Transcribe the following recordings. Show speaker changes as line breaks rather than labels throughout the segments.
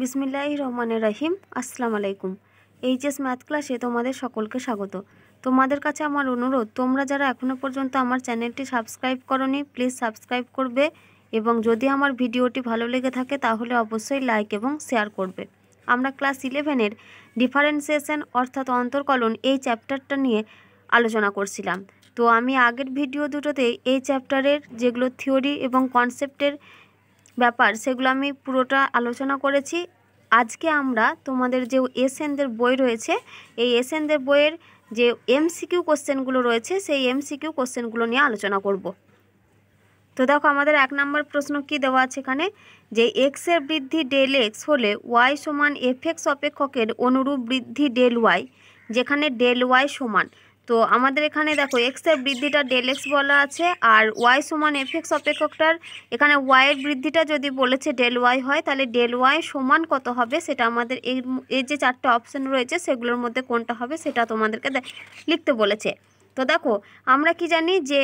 বিসমিল্লাহ রহমান রাহিম আসসালাম আলাইকুম এইচএস ম্যাথ ক্লাসে তোমাদের সকলকে স্বাগত তোমাদের কাছে আমার অনুরোধ তোমরা যারা এখনও পর্যন্ত আমার চ্যানেলটি সাবস্ক্রাইব করনি প্লিজ সাবস্ক্রাইব করবে এবং যদি আমার ভিডিওটি ভালো লেগে থাকে তাহলে অবশ্যই লাইক এবং শেয়ার করবে আমরা ক্লাস ইলেভেনের ডিফারেন্সিয়েশন অর্থাৎ অন্তর্কলন এই চ্যাপ্টারটা নিয়ে আলোচনা করছিলাম তো আমি আগের ভিডিও দুটোতে এই চ্যাপ্টারের যেগুলো থিওরি এবং কনসেপ্টের ব্যাপার সেগুলো আমি পুরোটা আলোচনা করেছি আজকে আমরা তোমাদের যে এসএনদের বই রয়েছে এই এসএনদের বইয়ের যে এমসিকিউ কোশ্চেনগুলো রয়েছে সেই এমসিকিউ কোশ্চেনগুলো নিয়ে আলোচনা করব তো দেখো আমাদের এক নম্বর প্রশ্ন কি দেওয়া আছে এখানে যে এক্সের বৃদ্ধি ডেল এক্স হলে ওয়াই সমান এফ এক্স অপেক্ষকের অনুরূপ বৃদ্ধি ডেল ওয়াই যেখানে ডেল ওয়াই সমান তো আমাদের এখানে দেখো এক্সের বৃদ্ধিটা ডেল এক্স বলা আছে আর ওয়াই সমান এফ এক্স অপেক্ষকটার এখানে ওয়াইয়ের বৃদ্ধিটা যদি বলেছে ডেল ওয়াই হয় তাহলে ডেল ওয়াই সমান কত হবে সেটা আমাদের এই যে চারটে অপশান রয়েছে সেগুলোর মধ্যে কোনটা হবে সেটা তোমাদেরকে লিখতে বলেছে তো দেখো আমরা কি জানি যে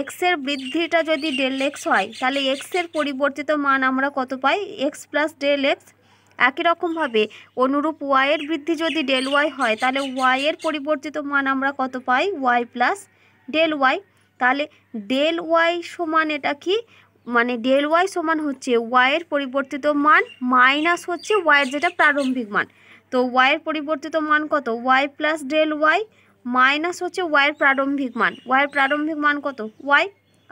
এক্সের বৃদ্ধিটা যদি ডেল এক্স হয় তাহলে এক্সের পরিবর্তিত মান আমরা কত পাই এক্স প্লাস ডেল এক্স একই রকমভাবে অনুরূপ ওয়াইয়ের বৃদ্ধি যদি ডেল ওয়াই হয় তাহলে ওয়াইয়ের পরিবর্তিত মান আমরা কত পাই ওয়াই প্লাস ডেল ওয়াই তাহলে ডেল ওয়াই সমান এটা কি মানে ডেল ওয়াই সমান হচ্ছে ওয়াইয়ের পরিবর্তিত মান মাইনাস হচ্ছে ওয়াইয়ের যেটা প্রারম্ভিক মান তো ওয়াইয়ের পরিবর্তিত মান কত y plus del y minus হচ্ছে ওয়াইয়ের প্রারম্ভিক মান ওয়াইয়ের প্রারম্ভিক মান কত ওয়াই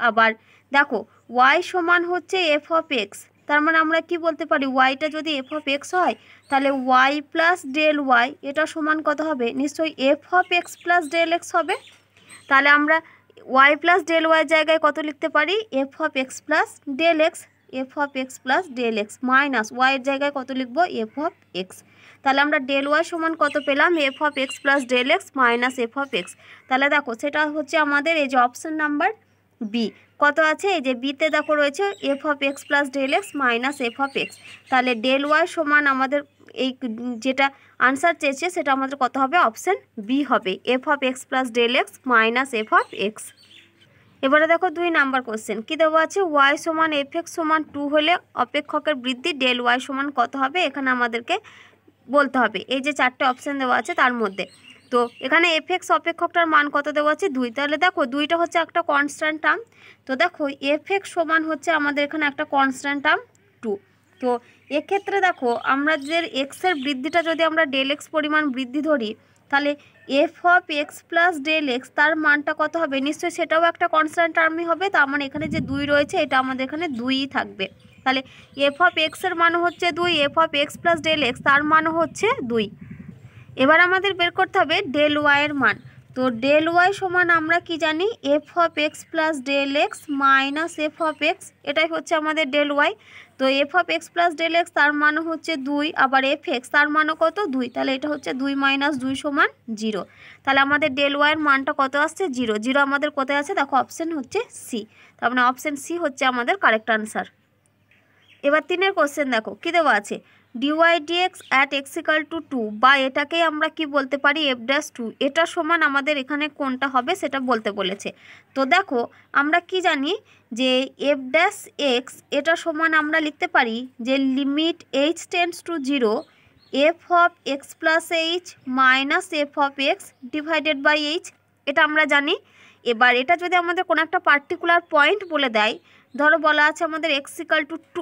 আবার দেখো ওয়াই সমান হচ্ছে এফ অফ এক্স তার মানে আমরা কি বলতে পারি ওয়াইটা যদি এফ অফ এক্স হয় তাহলে ওয়াই প্লাস ডেল ওয়াই এটা সমান কত হবে নিশ্চয়ই f of x plus del x হবে তাহলে আমরা ওয়াই প্লাস ডেল ওয়াই জায়গায় কত লিখতে পারি f of x plus del x f of x plus del x minus ওয়াইয়ের জায়গায় কত লিখবো এফ অফ এক্স তাহলে আমরা ডেল ওয়াই সমান কত পেলাম f of x plus del x minus f of x তাহলে দেখো সেটা হচ্ছে আমাদের এই যে অপশান নাম্বার বি কত আছে এই যে বিতে দেখো রয়েছে f of x plus del x minus f of x তাহলে ডেল ওয়াই সমান আমাদের এই যেটা আনসার চেয়েছে সেটা আমাদের কত হবে অপশান বি হবে f of x plus del x minus f of x এবারে দেখো দুই নাম্বার কোশ্চেন কী দেওয়া আছে ওয়াই সমান এফ এক্স সমান টু হলে অপেক্ষকের বৃদ্ধি ডেল ওয়াই সমান কত হবে এখানে আমাদেরকে বলতে হবে এই যে চারটে অপশান দেওয়া আছে তার মধ্যে তো এখানে এফেক্স অপেক্ষকটার মান কত দেওয়া আছে দুই তাহলে দেখো দুইটা হচ্ছে একটা কনস্ট্যান্ট টার্ম তো দেখো এফেক্স সমান হচ্ছে আমাদের এখানে একটা কনস্ট্যান্ট টার্ম টু তো এক্ষেত্রে দেখো আমরা যে এক্সের বৃদ্ধিটা যদি আমরা ডেল এক্স পরিমাণ বৃদ্ধি ধরি তাহলে f of x plus del x তার মানটা কত হবে নিশ্চয়ই সেটাও একটা কনস্ট্যান্ট টার্মই হবে তার মানে এখানে যে দুই রয়েছে এটা আমাদের এখানে দুইই থাকবে তাহলে এফ অফ এক্সের মানও হচ্ছে দুই f of x plus del x তার মানও হচ্ছে দুই এবার আমাদের বের করতে হবে ডেল ওয়াইয়ের মান তো ডেল ওয়াই সমান আমরা কি জানি f of x plus del x minus f of x এটাই হচ্ছে আমাদের ডেল ওয়াই তো f of x plus del x তার মানও হচ্ছে দুই আবার এফ এক্স তার মানও কত দুই তাহলে এটা হচ্ছে দুই মাইনাস দুই সমান জিরো তাহলে আমাদের ডেল ওয়াইয়ের মানটা কত আসছে জিরো জিরো আমাদের কোথায় আছে দেখো অপশান হচ্ছে সি তার মানে অপশান সি হচ্ছে আমাদের কারেক্ট আনসার এবার তিনের কোশ্চেন দেখো কী দেওয়া আছে dy dx at x equal to two বা এটাকেই আমরা কি বলতে পারি এফ ড্যাশ টু এটা সমান আমাদের এখানে কোনটা হবে সেটা বলতে বলেছে তো দেখো আমরা কি জানি যে এফ ড্যাশ এক্স এটা সমান আমরা লিখতে পারি যে limit h tends to zero f of x plus h minus f of x divided by h এটা আমরা জানি এবার এটা যদি আমাদের কোনো একটা পার্টিকুলার পয়েন্ট বলে দেয় ধরো বলা আছে আমাদের x equal to two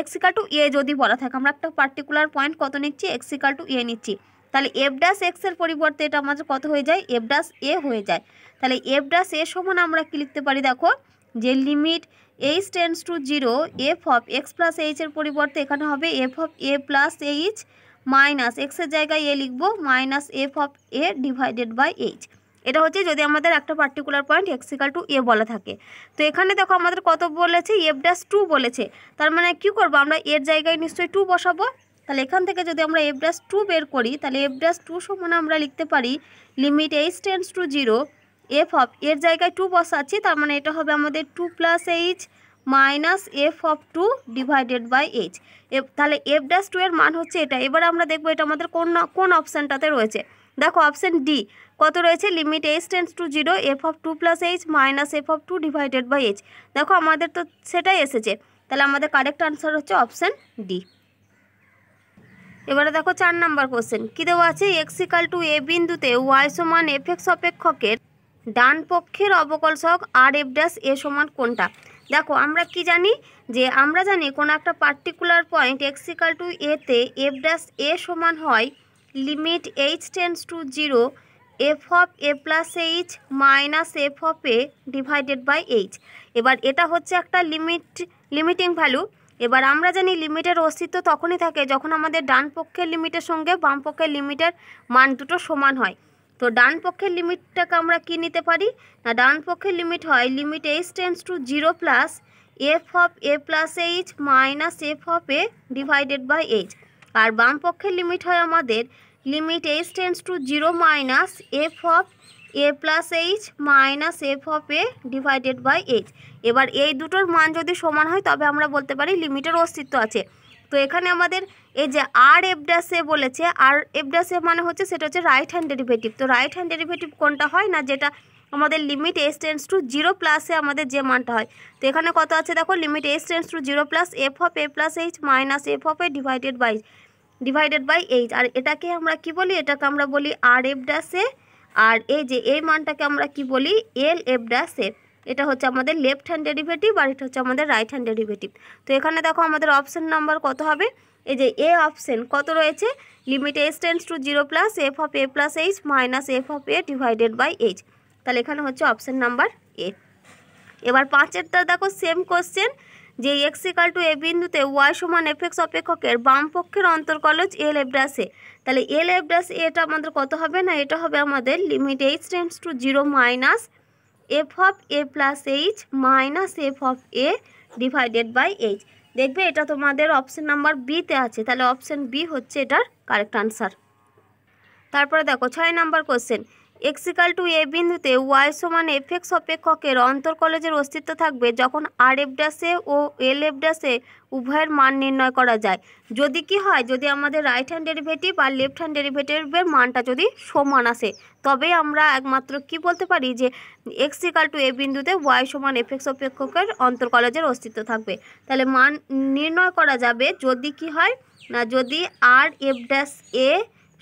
x equal to a যদি বলা থাকে আমরা একটা পার্টিকুলার পয়েন্ট কত নিচ্ছি এক্সিকাল টু এ নিচ্ছি তাহলে এফ ডাস এক্সের পরিবর্তে এটা আমাদের কত হয়ে যায় এফ ডাস এ হয়ে যায় তাহলে এফ ডাস এ সমান আমরা কি লিখতে পারি দেখো যে limit h tends to zero f of x plus এইচের পরিবর্তে এখানে হবে f of a plus h minus এক্সের জায়গায় এ লিখবো minus f of a divided by h এটা হচ্ছে যদি আমাদের একটা particular point x equal to a বলা থাকে তো এখানে দেখো আমাদের কত বলেছে এফ ড্যাশ টু বলেছে তার মানে কি করব আমরা এর জায়গায় নিশ্চয়ই টু বসাবো তাহলে এখান থেকে যদি আমরা এফ ড্যাশ টু বের করি তাহলে এফ ড্যাশ টু সমানে আমরা লিখতে পারি limit h tends to zero f of এর জায়গায় টু বসাচ্ছি তার মানে এটা হবে আমাদের two plus h minus f of two divided by h f তাহলে এফ ড্যাশ টু এর মান হচ্ছে এটা এবার আমরা দেখবো এটা আমাদের কোন কোন অপশানটাতে রয়েছে দেখো অপশান ডি কত রয়েছে limit h tends to zero f of two plus h minus f of two divided by h দেখো আমাদের তো সেটাই এসেছে তাহলে আমাদের কারেক্ট আনসার হচ্ছে অপশান ডি এবারে দেখো চার নাম্বার কোশ্চেন কী দেওয়া আছে এক্সিকাল টু এ বিন্দুতে ওয়াই সমান এফ অপেক্ষকের ডান পক্ষের অবকল সহক আর এফ ড্যাস এ সমান কোনটা দেখো আমরা কি জানি যে আমরা জানি কোনো একটা পার্টিকুলার পয়েন্ট এক্সিকাল টু এতে এফ ড্যাস এ সমান হয় limit h tends to zero f of a plus h minus f of a divided by h এবার এটা হচ্ছে একটা লিমিট লিমিটিং ভ্যালু এবার আমরা জানি লিমিটের অস্তিত্ব তখনই থাকে যখন আমাদের ডান পক্ষের লিমিটের সঙ্গে বাম পক্ষের লিমিটের মান দুটো সমান হয় তো ডান পক্ষের লিমিটটাকে আমরা কি নিতে পারি না ডান পক্ষের লিমিট হয় limit h tends to zero plus f of a plus h minus f of a divided by h আর বাম পক্ষের লিমিট হয় আমাদের limit h tends to 0 minus f of a plus h minus f of a divided by h এবার এই দুটোর মান যদি সমান হয় তবে আমরা বলতে পারি লিমিটের অস্তিত্ব আছে তো এখানে আমাদের এই যে আর এফ ড্যাসে বলেছে আর এফ ড্যাসে মানে হচ্ছে সেটা হচ্ছে রাইট হ্যান্ড ডেরিভেটিভ তো রাইট হ্যান্ড ডেরিভেটিভ কোনটা হয় না যেটা আমাদের limit s tends to zero প্লাসে আমাদের যে মানটা হয় তো এখানে কত আছে দেখো limit s tends to zero plus f of a plus h minus f of a divided by divided by h আর এটাকে আমরা কি বলি এটাকে আমরা বলি আর এফ ড্যাশ এ আর এই যে এই মানটাকে আমরা কি বলি এল এফ ড্যাশ এ এটা হচ্ছে আমাদের লেফট হ্যান্ড ডেরিভেটিভ আর এটা হচ্ছে আমাদের রাইট হ্যান্ড ডেরিভেটিভ তো এখানে দেখো আমাদের অপশান নাম্বার কত হবে এই যে এ অপশান কত রয়েছে limit s tends to zero plus f of a plus h minus f of a divided by h তাহলে এখানে হচ্ছে অপশান নাম্বার এ এবার পাঁচেরটা দেখো সেম কোশ্চেন যে এক্সিকাল টু এ বিন্দুতে ওয়াই সমান এফ এক্স অপেক্ষকের বাম পক্ষের অন্তর্কলজ এল এফ ড্যাশে তাহলে এল এফ ড্যাশ এটা আমাদের কত হবে না এটা হবে আমাদের limit h tends to zero minus f of a plus h minus f of a divided by h দেখবে এটা তোমাদের অপশান নাম্বার বিতে আছে তাহলে অপশান বি হচ্ছে এটার কারেক্ট আনসার তারপরে দেখো ছয় number question x equal to a বিন্দুতে ওয়াই সমান এফ এক্স অপেক্ষকের কলেজের অস্তিত্ব থাকবে যখন আর এফ ড্যাশে ও এল এফ ড্যাশে উভয়ের মান নির্ণয় করা যায় যদি কি হয় যদি আমাদের রাইট হ্যান্ড ডেরিভেটিভ আর লেফট হ্যান্ড ডেরিভেটিভের মানটা যদি সমান আসে তবে আমরা একমাত্র কি বলতে পারি যে এক্সিকাল টু এ বিন্দুতে ওয়াই সমান এফ এক্স অপেক্ষকের কলেজের অস্তিত্ব থাকবে তাহলে মান নির্ণয় করা যাবে যদি কি হয় না যদি আর এফ ড্যাশ এ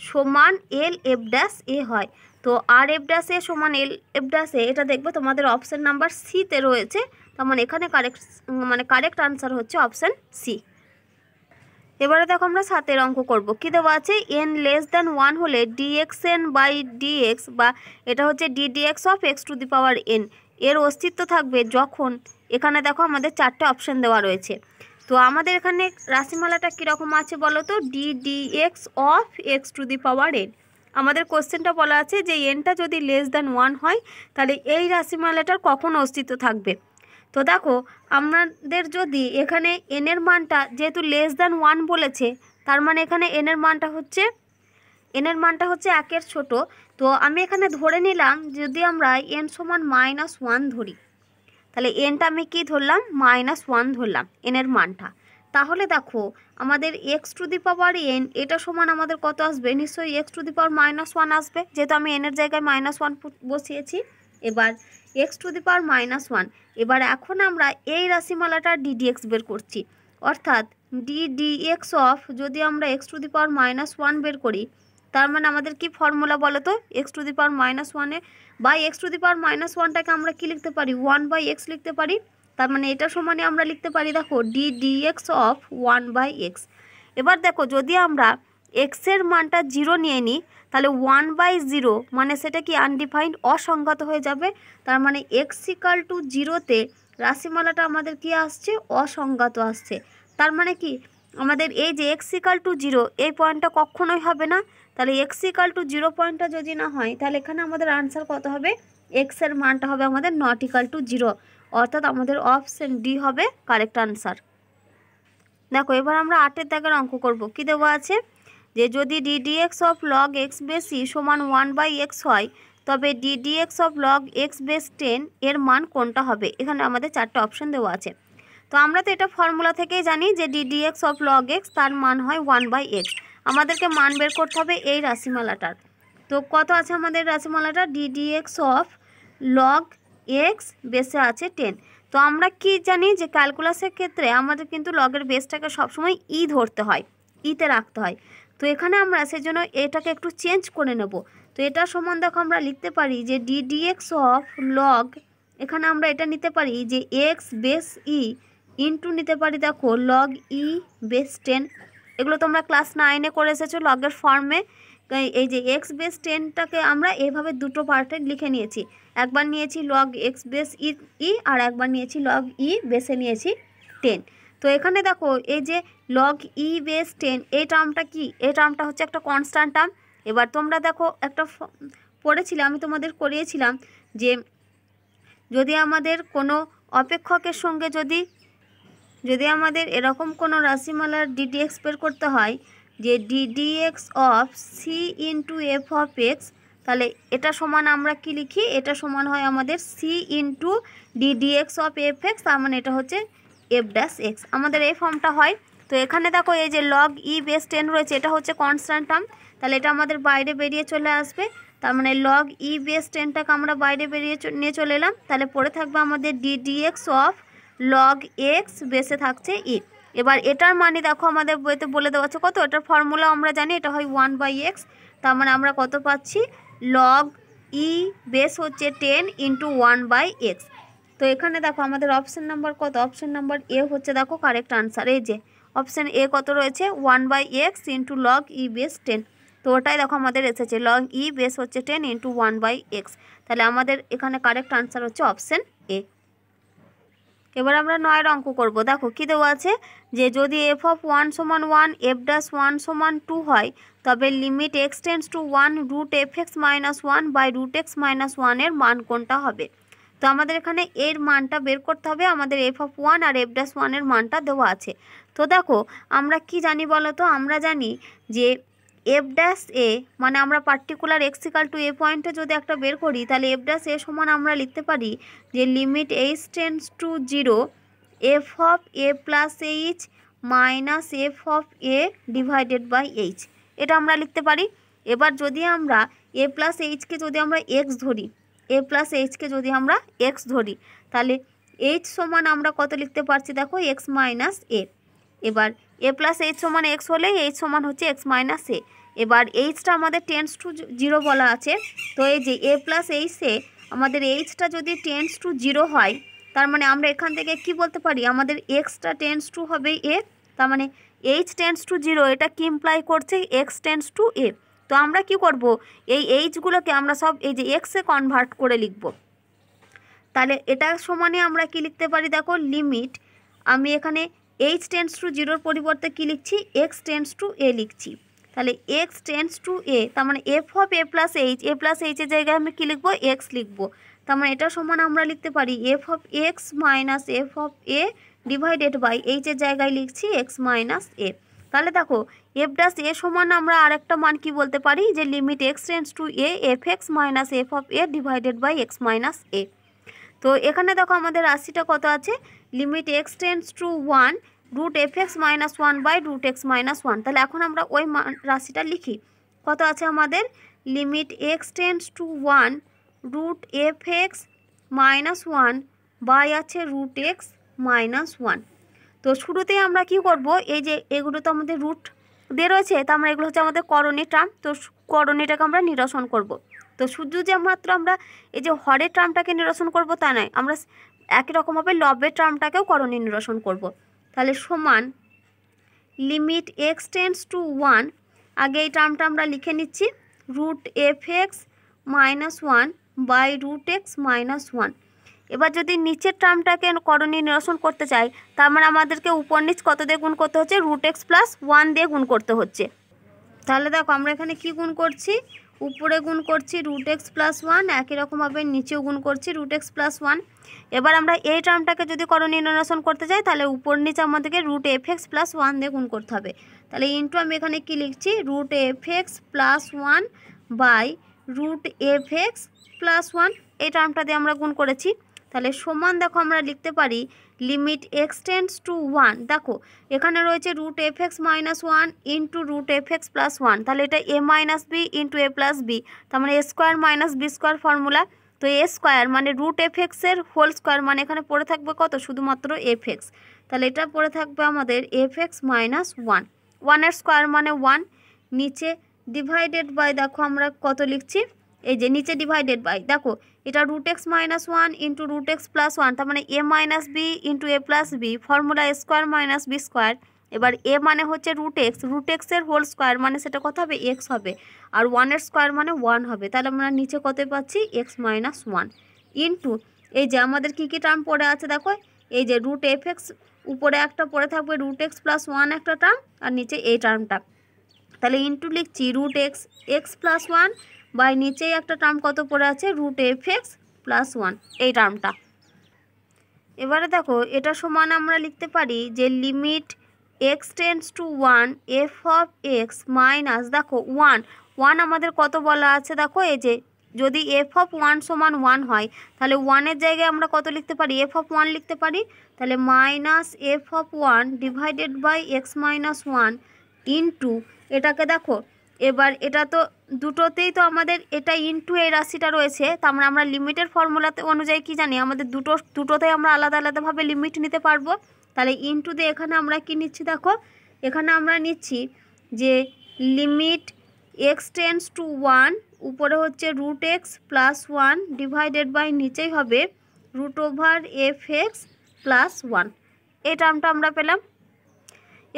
সমান এল এফ ড্যাশ এ হয় তো আর এফ ডাসে সমান এল এফ ডাসে এটা দেখবে তোমাদের অপশান নাম্বার সিতে রয়েছে তার মানে এখানে কারেক্ট মানে কারেক্ট আনসার হচ্ছে অপশান সি এবারে দেখো আমরা সাতের অঙ্ক করব কী দেওয়া আছে এন লেস দ্যান ওয়ান হলে ডিএক্স এন বাই ডিএক্স বা এটা হচ্ছে d dx of x to the power n এর অস্তিত্ব থাকবে যখন এখানে দেখো আমাদের চারটে অপশান দেওয়া রয়েছে তো আমাদের এখানে রাশিমালাটা কীরকম আছে বলো তো ddx of x to the power n আমাদের কোশ্চেনটা বলা আছে যে এনটা যদি লেস দ্যান ওয়ান হয় তাহলে এই রাশিমালাটার কখন অস্তিত্ব থাকবে তো দেখো আমাদের যদি এখানে এনের মানটা যেহেতু লেস দ্যান ওয়ান বলেছে তার মানে এখানে এনের মানটা হচ্ছে এনের মানটা হচ্ছে একের ছোট তো আমি এখানে ধরে নিলাম যদি আমরা এন সমান মাইনাস ওয়ান ধরি তাহলে এনটা আমি কি ধরলাম মাইনাস ওয়ান ধরলাম এনের মানটা তাহলে দেখো আমাদের x to the power n এটা সমান আমাদের কত আসবে নিশ্চয়ই x to the power minus one আসবে যেহেতু আমি এনের জায়গায় মাইনাস ওয়ান বসিয়েছি এবার x to the power minus one এবার এখন আমরা এই রাশিমালাটা ডিডিএক্স বের করছি অর্থাৎ ডিডিএক্স অফ যদি আমরা x to the power minus one বের করি তার মানে আমাদের কি ফর্মুলা বলো তো x to the power minus ওয়ানে বা x to the power minus ওয়ানটাকে আমরা কি লিখতে পারি ওয়ান বাই এক্স লিখতে পারি তার মানে এটা সমানে আমরা লিখতে পারি দেখো d d x of one by x এবার দেখো যদি আমরা এক্সের মানটা জিরো নিয়ে নিই তাহলে ওয়ান বাই জিরো মানে সেটা কি আনডিফাইন্ড অসংগত হয়ে যাবে তার মানে এক্সিকাল টু জিরোতে রাশিমালাটা আমাদের কি আসছে অসংগত আসছে তার মানে কি আমাদের এই যে ইকাল টু জিরো এই পয়েন্টটা কখনোই হবে না তাহলে এক্সিকাল টু জিরো পয়েন্টটা যদি না হয় তাহলে এখানে আমাদের আনসার কত হবে এক্সের মানটা হবে আমাদের নটিকাল টু জিরো অর্থাৎ আমাদের অপশান ডি হবে কারেক্ট আনসার দেখো এবার আমরা আটের দাগের অঙ্ক করব কি দেওয়া আছে যে যদি ডিডিএক্স অফ লগ এক্স বেশি সমান ওয়ান বাই এক্স হয় তবে d d x of log x base ten এর মান কোনটা হবে এখানে আমাদের চারটে অপশান দেওয়া আছে তো আমরা তো এটা ফর্মুলা থেকেই জানি যে ডিডিএক্স অফ লগ এক্স তার মান হয় ওয়ান বাই এক্স আমাদেরকে মান বের করতে হবে এই রাশিমালাটার তো কত আছে আমাদের রাশিমালাটা ডিডিএক্স অফ লগ এক্স বেসে আছে টেন তো আমরা কি জানি যে ক্যালকুলাসের ক্ষেত্রে আমাদের কিন্তু লগের বেসটাকে সবসময় ই ধরতে হয় ইতে রাখতে হয় তো এখানে আমরা সেজন্য এটাকে একটু চেঞ্জ করে নেব তো এটা সম্বন্ধে আমরা লিখতে পারি যে ডিডিএক্স অফ লগ এখানে আমরা এটা নিতে পারি যে এক্স বেস ই ইনটু নিতে পারি দেখো log e e base ten এগুলো তোমরা ক্লাস নাইনে করে এসেছো লগের ফর্মে এই যে এক্স বেস টেনটাকে আমরা এভাবে দুটো পার্টে লিখে নিয়েছি একবার নিয়েছি log x base e e আর একবার নিয়েছি লগ ই বেসে নিয়েছি টেন তো এখানে দেখো এই যে লগ ই বেস টেন এই টার্মটা কি এই টার্মটা হচ্ছে একটা কনস্ট্যান্ট টার্ম এবার তোমরা দেখো একটা পড়েছিলে আমি তোমাদের করিয়েছিলাম যে যদি আমাদের কোনো অপেক্ষকের সঙ্গে যদি যদি আমাদের এরকম কোনো রাশিমালার ডিডি এক্স বের করতে হয় যে d d x of c into f of x তাহলে এটা সমান আমরা কি লিখি এটা সমান হয় আমাদের c into d d x of f x তার মানে এটা হচ্ছে এফ ড্যাস এক্স আমাদের এই ফর্মটা হয় তো এখানে দেখো এই যে লগ ই বেস টেন রয়েছে এটা হচ্ছে কনস্ট্যান্ট টার্ম তাহলে এটা আমাদের বাইরে বেরিয়ে চলে আসবে তার মানে লগ ই বেস টেনটাকে আমরা বাইরে বেরিয়ে নিয়ে চলে এলাম তাহলে পড়ে থাকবে আমাদের ডিডিএক্স অফ লগ এক্স বেসে থাকছে ই e। এবার এটার মানে দেখো আমাদের বইতে বলে দেওয়া হচ্ছে কত এটার ফর্মুলা আমরা জানি এটা হয় ওয়ান বাই এক্স তার মানে আমরা কত পাচ্ছি লগ ই বেস হচ্ছে ten into one by x তো এখানে দেখো আমাদের অপশান নাম্বার কত অপশান নাম্বার এ হচ্ছে দেখো কারেক্ট আনসার এই যে অপশান এ কত রয়েছে one by x into log e base ten তো ওটাই দেখো আমাদের এসেছে লগ ই বেস হচ্ছে ten into one by x তাহলে আমাদের এখানে কারেক্ট আনসার হচ্ছে অপশান এ এবার আমরা নয়ের অঙ্ক করব দেখো কী দেওয়া আছে যে যদি এফ অফ ওয়ান সমান ওয়ান এফ ডাস ওয়ান সমান টু হয় তবে limit x tends to one root f x minus one by root x minus ওয়ানের মান কোনটা হবে তো আমাদের এখানে এর মানটা বের করতে হবে আমাদের এফ অফ ওয়ান আর এফ ডাস ওয়ানের মানটা দেওয়া আছে তো দেখো আমরা কি জানি বলো তো আমরা জানি যে এফ ড্যাশ এ মানে আমরা পার্টিকুলার এক্সিকাল টু এ পয়েন্টে যদি একটা বের করি তাহলে এফ ড্যাশ এ সমান আমরা লিখতে পারি যে limit h tends to zero f of a plus h minus f of a divided by h এটা আমরা লিখতে পারি এবার যদি আমরা এ প্লাস এইচকে যদি আমরা এক্স ধরি এ প্লাস এইচকে যদি আমরা এক্স ধরি তাহলে এইচ সমান আমরা কত লিখতে পারছি দেখো এক্স মাইনাস এ এবার এ প্লাস এইচ সমান এক্স হলে এইচ সমান হচ্ছে এক্স মাইনাস এ এবার এইচটা আমাদের টেন্স টু জিরো বলা আছে তো এই যে এ প্লাস এইচে আমাদের এইচটা যদি টেন্স টু জিরো হয় তার মানে আমরা এখান থেকে কি বলতে পারি আমাদের এক্সটা টেন্স টু হবে এ তার মানে এইচ টেন্স টু জিরো এটা কি ইমপ্লাই করছে এক্স টেন্স টু এ তো আমরা কি করব এই এইচগুলোকে আমরা সব এই যে এক্সে কনভার্ট করে লিখব তাহলে এটা সমানে আমরা কি লিখতে পারি দেখো লিমিট আমি এখানে এইচ টেন্স টু জিরোর পরিবর্তে কী লিখছি এক্স টেন্স টু এ লিখছি তাহলে এক্স টেন্স টু এ তার মানে f of a plus h a plus এইচের জায়গায় আমি কী লিখবো এক্স লিখবো তার মানে এটা সমান আমরা লিখতে পারি f of x minus f of a divided by এইচের জায়গায় লিখছি এক্স মাইনাস এ তাহলে দেখো এফ ডাস এ সমান আমরা আরেকটা মান কি বলতে পারি যে limit x tends to a f x minus f of a divided by x minus a তো এখানে দেখো আমাদের রাশিটা কত আছে limit x tends to one root f x minus one by root x minus one তাহলে এখন আমরা ওই রাশিটা লিখি কত আছে আমাদের limit x tends to one root f x minus one by আছে রুট এক্স মাইনাস ওয়ান তো শুরুতেই আমরা কি করব এই যে এগুলো তো আমাদের রুট দিয়ে রয়েছে তা আমরা এগুলো হচ্ছে আমাদের করণী টার্ম তো করণীটাকে আমরা নিরসন করব তো শুধু যে মাত্র আমরা এই যে হরের টার্মটাকে নিরসন করব তা নয় আমরা একই রকমভাবে লবে টার্মটাকেও করণীয় নিরসন করব। তাহলে সমান limit x tends to one আগে এই টার্মটা আমরা লিখে নিচ্ছি root f x minus one by root x minus one এবার যদি নিচের টার্মটাকে করণীয় নিরসন করতে চাই তার মানে আমাদেরকে উপর নিচ কত দিয়ে গুণ করতে হচ্ছে রুট এক্স প্লাস ওয়ান দিয়ে গুণ করতে হচ্ছে তাহলে দেখো আমরা এখানে কি গুণ করছি উপরে গুণ করছি রুট এক্স প্লাস ওয়ান একই রকমভাবে নিচেও গুণ করছি রুট এক্স প্লাস ওয়ান এবার আমরা এই টার্মটাকে যদি করণীয় নির্ণাসন করতে চাই তাহলে উপর নিচে আমাদেরকে root f x plus one দিয়ে গুণ করতে হবে তাহলে ইন্টু আমি এখানে কী লিখছি root f x plus one by root f x plus one এই টার্মটা দিয়ে আমরা গুণ করেছি তাহলে সমান দেখো আমরা লিখতে পারি লিমিট এক্সটেন্ডস টু ওয়ান দেখো এখানে রয়েছে root f x minus one into root f x plus one তাহলে এটা a minus b into a plus b তার মানে a square minus b square formula তো এ স্কোয়ার মানে রুট এফ এক্সের হোল স্কোয়ার মানে এখানে পড়ে থাকবে কত শুধুমাত্র এফ এক্স তাহলে এটা পড়ে থাকবে আমাদের এফ এক্স মাইনাস ওয়ান ওয়ানের স্কোয়ার মানে ওয়ান নিচে ডিভাইডেড বাই দেখো আমরা কত লিখছি এই যে নিচে ডিভাইডেড বাই দেখো এটা root x minus one into root x plus one তার মানে a minus b into a plus b formula square minus b square এবার এ মানে হচ্ছে রুট এক্স রুট এক্সের হোল স্কোয়ার মানে সেটা কত হবে এক্স হবে আর ওয়ানের স্কোয়ার মানে ওয়ান হবে তাহলে আমরা নিচে কত পাচ্ছি এক্স মাইনাস ওয়ান ইন্টু এই যে আমাদের কী কী টার্ম পড়ে আছে দেখো এই যে রুট এফ এক্স উপরে একটা পড়ে থাকবে রুট এক্স প্লাস ওয়ান একটা টার্ম আর নিচে এই টার্মটা তাহলে ইন্টু লিখছি root x x plus one by নিচেই একটা টার্ম কত পড়ে আছে root f x plus one এই টার্মটা এবারে দেখো এটা সমান আমরা লিখতে পারি যে limit x tends to one f of x minus দেখো ওয়ান ওয়ান আমাদের কত বলা আছে দেখো এই যে যদি এফ অফ ওয়ান সমান ওয়ান হয় তাহলে ওয়ানের জায়গায় আমরা কত লিখতে পারি এফ অফ ওয়ান লিখতে পারি তাহলে minus f of one divided by x minus one into এটাকে দেখো এবার এটা তো দুটোতেই তো আমাদের এটা ইনটু এই রাশিটা রয়েছে তার মানে আমরা লিমিটের ফর্মুলাতে অনুযায়ী কি জানি আমাদের দুটো দুটোতেই আমরা আলাদা আলাদাভাবে লিমিট নিতে পারবো তাহলে ইনটু দিয়ে এখানে আমরা কি নিচ্ছি দেখো এখানে আমরা নিচ্ছি যে limit x tends to one উপরে হচ্ছে root x plus one divided by নিচেই হবে root over f x plus one এই টার্মটা আমরা পেলাম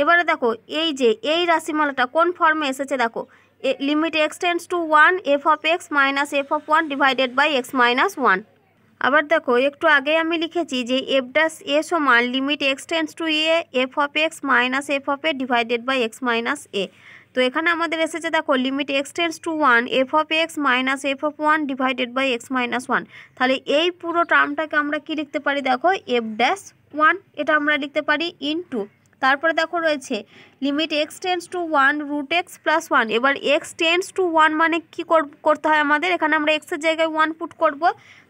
এবারে দেখো এই যে এই রাশিমালাটা কোন ফর্মে এসেছে দেখো limit x tends to one f of x minus f of one divided by x minus one আবার দেখো একটু আগে আমি লিখেছি যে এফ ডাস এ সমান limit x tends to a f of x minus f of a divided by x minus a তো এখানে আমাদের এসেছে দেখো limit x tends to one f of x minus f of one divided by x minus one তাহলে এই পুরো টার্মটাকে আমরা কি লিখতে পারি দেখো এফ ড্যাশ ওয়ান এটা আমরা লিখতে পারি ইন টু তারপরে দেখো রয়েছে limit x tends to one root x plus one এবার এক্স টেন্স টু ওয়ান মানে কী করতে হয় আমাদের এখানে আমরা এক্সের জায়গায় ওয়ান পুট করব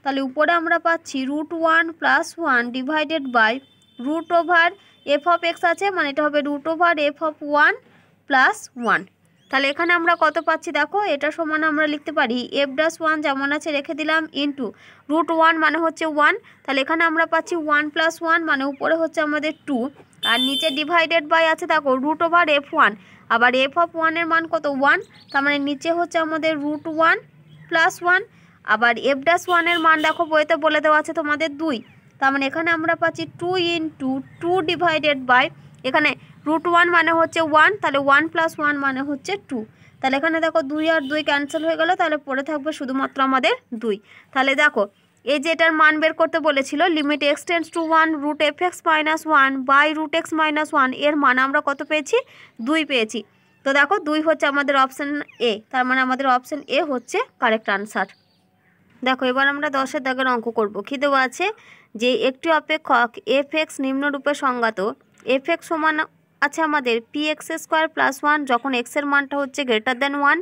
তাহলে উপরে আমরা পাচ্ছি root one plus one divided by root over f of x আছে মানে এটা হবে root over f of one plus one তাহলে এখানে আমরা কত পাচ্ছি দেখো এটা সমান আমরা লিখতে পারি এফ ডাস ওয়ান যেমন আছে রেখে দিলাম ইন্টু রুট ওয়ান মানে হচ্ছে ওয়ান তাহলে এখানে আমরা পাচ্ছি ওয়ান প্লাস ওয়ান মানে উপরে হচ্ছে আমাদের টু আর নিচে ডিভাইডেড বাই আছে দেখো রুট ওভার এফ ওয়ান আবার এফ অফ ওয়ানের মান কত ওয়ান তার মানে নিচে হচ্ছে আমাদের রুট ওয়ান প্লাস ওয়ান আবার এফ ডাস ওয়ানের মান দেখো বইতে বলে দেওয়া আছে তোমাদের দুই তার মানে এখানে আমরা পাচ্ছি two in two two divided by এখানে রুট ওয়ান মানে হচ্ছে ওয়ান তাহলে ওয়ান প্লাস ওয়ান মানে হচ্ছে টু তাহলে এখানে দেখো দুই আর দুই ক্যান্সেল হয়ে গেলো তাহলে পড়ে থাকবে শুধুমাত্র আমাদের দুই তাহলে দেখো এই যে এটার মান বের করতে বলেছিল limit x tends to one root f x minus one by root x minus one এর মান আমরা কত পেয়েছি দুই পেয়েছি তো দেখো দুই হচ্ছে আমাদের অপশান এ তার মানে আমাদের অপশান এ হচ্ছে কারেক্ট আনসার দেখো এবার আমরা দশের দাগের অঙ্ক করব কী আছে যে একটি অপেক্ষক এফ এক্স নিম্নরূপে সংজ্ঞাত এফ এক্স সমান আছে আমাদের p x square plus one যখন এক্সের মানটা হচ্ছে গ্রেটার দেন ওয়ান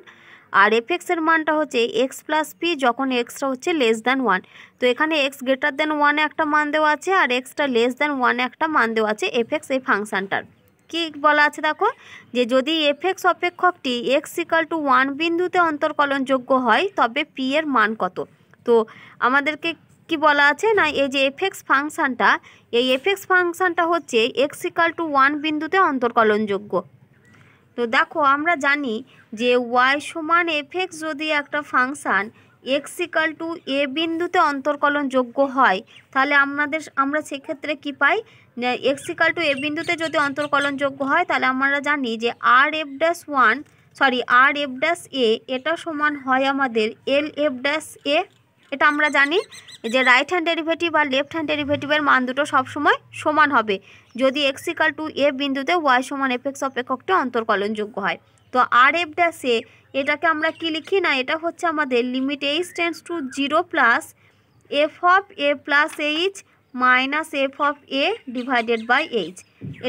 আর এফ এক্সের মানটা হচ্ছে এক্স প্লাস পি যখন এক্সটা হচ্ছে লেস দ্যান ওয়ান তো এখানে এক্স গ্রেটার দেন ওয়ানে একটা মান দেওয়া আছে আর এক্সটা লেস দ্যান ওয়ানে একটা মান দেওয়া আছে এফ এক্স এই ফাংশানটার কী বলা আছে দেখো যে যদি এফ এক্স অপেক্ষকটি এক্স ইকাল টু ওয়ান বিন্দুতে অন্তর্কলনযোগ্য হয় তবে পি এর মান কত তো আমাদেরকে কি বলা আছে না এই যে এফ এক্স ফাংশানটা এই এফ এক্স ফাংশানটা হচ্ছে এক্স ইকাল টু ওয়ান বিন্দুতে অন্তর্কলনযোগ্য তো দেখো আমরা জানি যে ওয়াই সমান এফ এক্স যদি একটা ফাংশান এক্সিকাল টু এ বিন্দুতে অন্তর্কলন যোগ্য হয় তাহলে আমাদের আমরা সেক্ষেত্রে কি পাই এক্সিকাল টু এ বিন্দুতে যদি অন্তর্কলন যোগ্য হয় তাহলে আমরা জানি যে R f dash one sorry R f dash a এটা সমান হয় আমাদের এল এফ ড্যাশ এ এটা আমরা জানি যে রাইট হ্যান্ড ডেরিভেটিভ আর লেফট হ্যান্ড ডেরিভেটিভের মান দুটো সবসময় সমান হবে যদি এক্সিকাল টু এফ বিন্দুতে ওয়াই সমান এফ এক্স অফ এককটা অন্তর্কলনযোগ্য হয় তো আর এফ ড্যাশে এটাকে আমরা কি লিখি না এটা হচ্ছে আমাদের limit h tends to zero plus f of a plus h minus f of a divided by h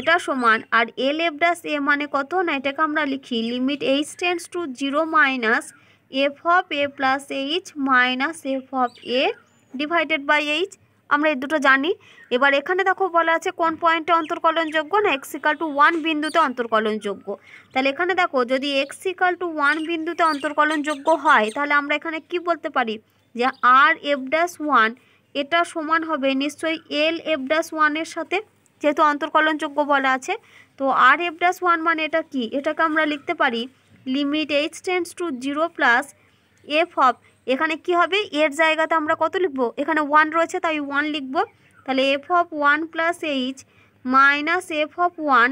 এটা সমান আর এল এফ ড্যাশ এ মানে কত না এটাকে আমরা লিখি limit h tends to zero minus f of a plus h minus f of a divided by h আমরা এই দুটো জানি এবার এখানে দেখো বলা আছে কোন পয়েন্টে অন্তর্কলনযোগ্য না এক্সিকাল টু ওয়ান বিন্দুতে অন্তর্কলনযোগ্য তাহলে এখানে দেখো যদি এক্সিকাল টু ওয়ান বিন্দুতে অন্তর্কলনযোগ্য হয় তাহলে আমরা এখানে কি বলতে পারি যে আর এফ ড্যাশ ওয়ান এটা সমান হবে নিশ্চয়ই এল এফ ড্যাশ ওয়ানের সাথে যেহেতু অন্তর্কলনযোগ্য বলা আছে তো আর এফ ড্যাশ ওয়ান মানে এটা কি এটাকে আমরা লিখতে পারি limit h tends to zero plus f of এখানে কি হবে এর জায়গাতে আমরা কত লিখব এখানে ওয়ান রয়েছে তাই ওয়ান লিখব তাহলে f of one plus h minus f of one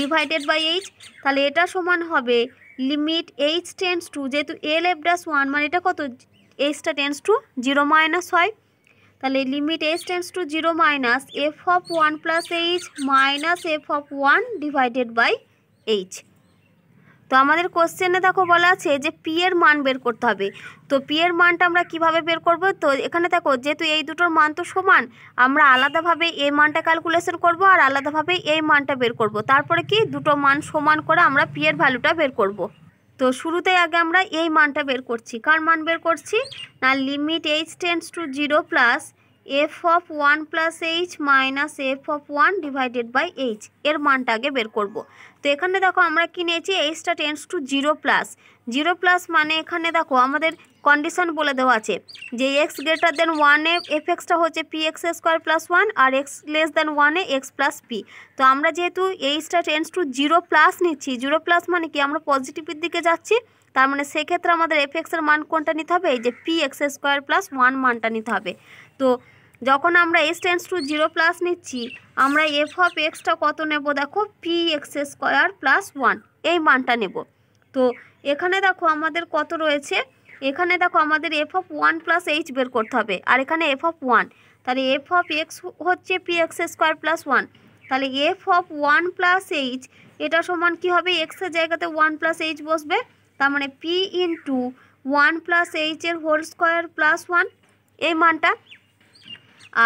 divided by h তাহলে এটা সমান হবে লিমিট এইচ টেন্স টু যেহেতু এল এফ ডাস ওয়ান মানে এটা কত এইচটা টেন্স টু জিরো মাইনাস হয় তাহলে limit h tends to zero minus f of one plus h minus f of one divided by h তো আমাদের কোশ্চেনে দেখো বলা আছে যে পি এর মান বের করতে হবে তো পি এর মানটা আমরা কিভাবে বের করব তো এখানে দেখো যেহেতু এই দুটোর মান তো সমান আমরা আলাদাভাবে এই মানটা ক্যালকুলেশন করব আর আলাদাভাবে এই মানটা বের করব তারপরে কি দুটো মান সমান করে আমরা পি এর ভ্যালুটা বের করব তো শুরুতে আগে আমরা এই মানটা বের করছি কার মান বের করছি না limit h tends to zero plus f of one plus h minus f of one divided by h এর মানটা আগে বের করব তো এখানে দেখো আমরা কি নিয়েছি এইচটা tends to zero plus zero plus মানে এখানে দেখো আমাদের কন্ডিশন বলে দেওয়া আছে যে এক্স গ্রেটার দেন ওয়ানে এফ এক্সটা হচ্ছে p x square plus one আর এক্স লেস দেন ওয়ানে এক্স প্লাস পি তো আমরা যেহেতু এইচটা টেন্স টু জিরো প্লাস নিচ্ছি জিরো প্লাস মানে কি আমরা পজিটিভের দিকে যাচ্ছি তার মানে সেক্ষেত্রে আমাদের এফ এক্সের মান কোনটা নিতে হবে এই যে p x square plus one মানটা নিতে হবে তো যখন আমরা s tends to zero plus নিচ্ছি আমরা এফ অফ এক্সটা কত নেব দেখো p x square plus one এই মানটা নেব তো এখানে দেখো আমাদের কত রয়েছে এখানে দেখো আমাদের f of one plus h বের করতে হবে আর এখানে এফ অফ ওয়ান তাহলে এফ অফ এক্স হচ্ছে p x square plus one তাহলে f of one plus h এটা সমান কি হবে এক্সের জায়গাতে ওয়ান প্লাস এইচ বসবে তার মানে p into one plus এইচের হোল স্কোয়ার প্লাস ওয়ান এই মানটা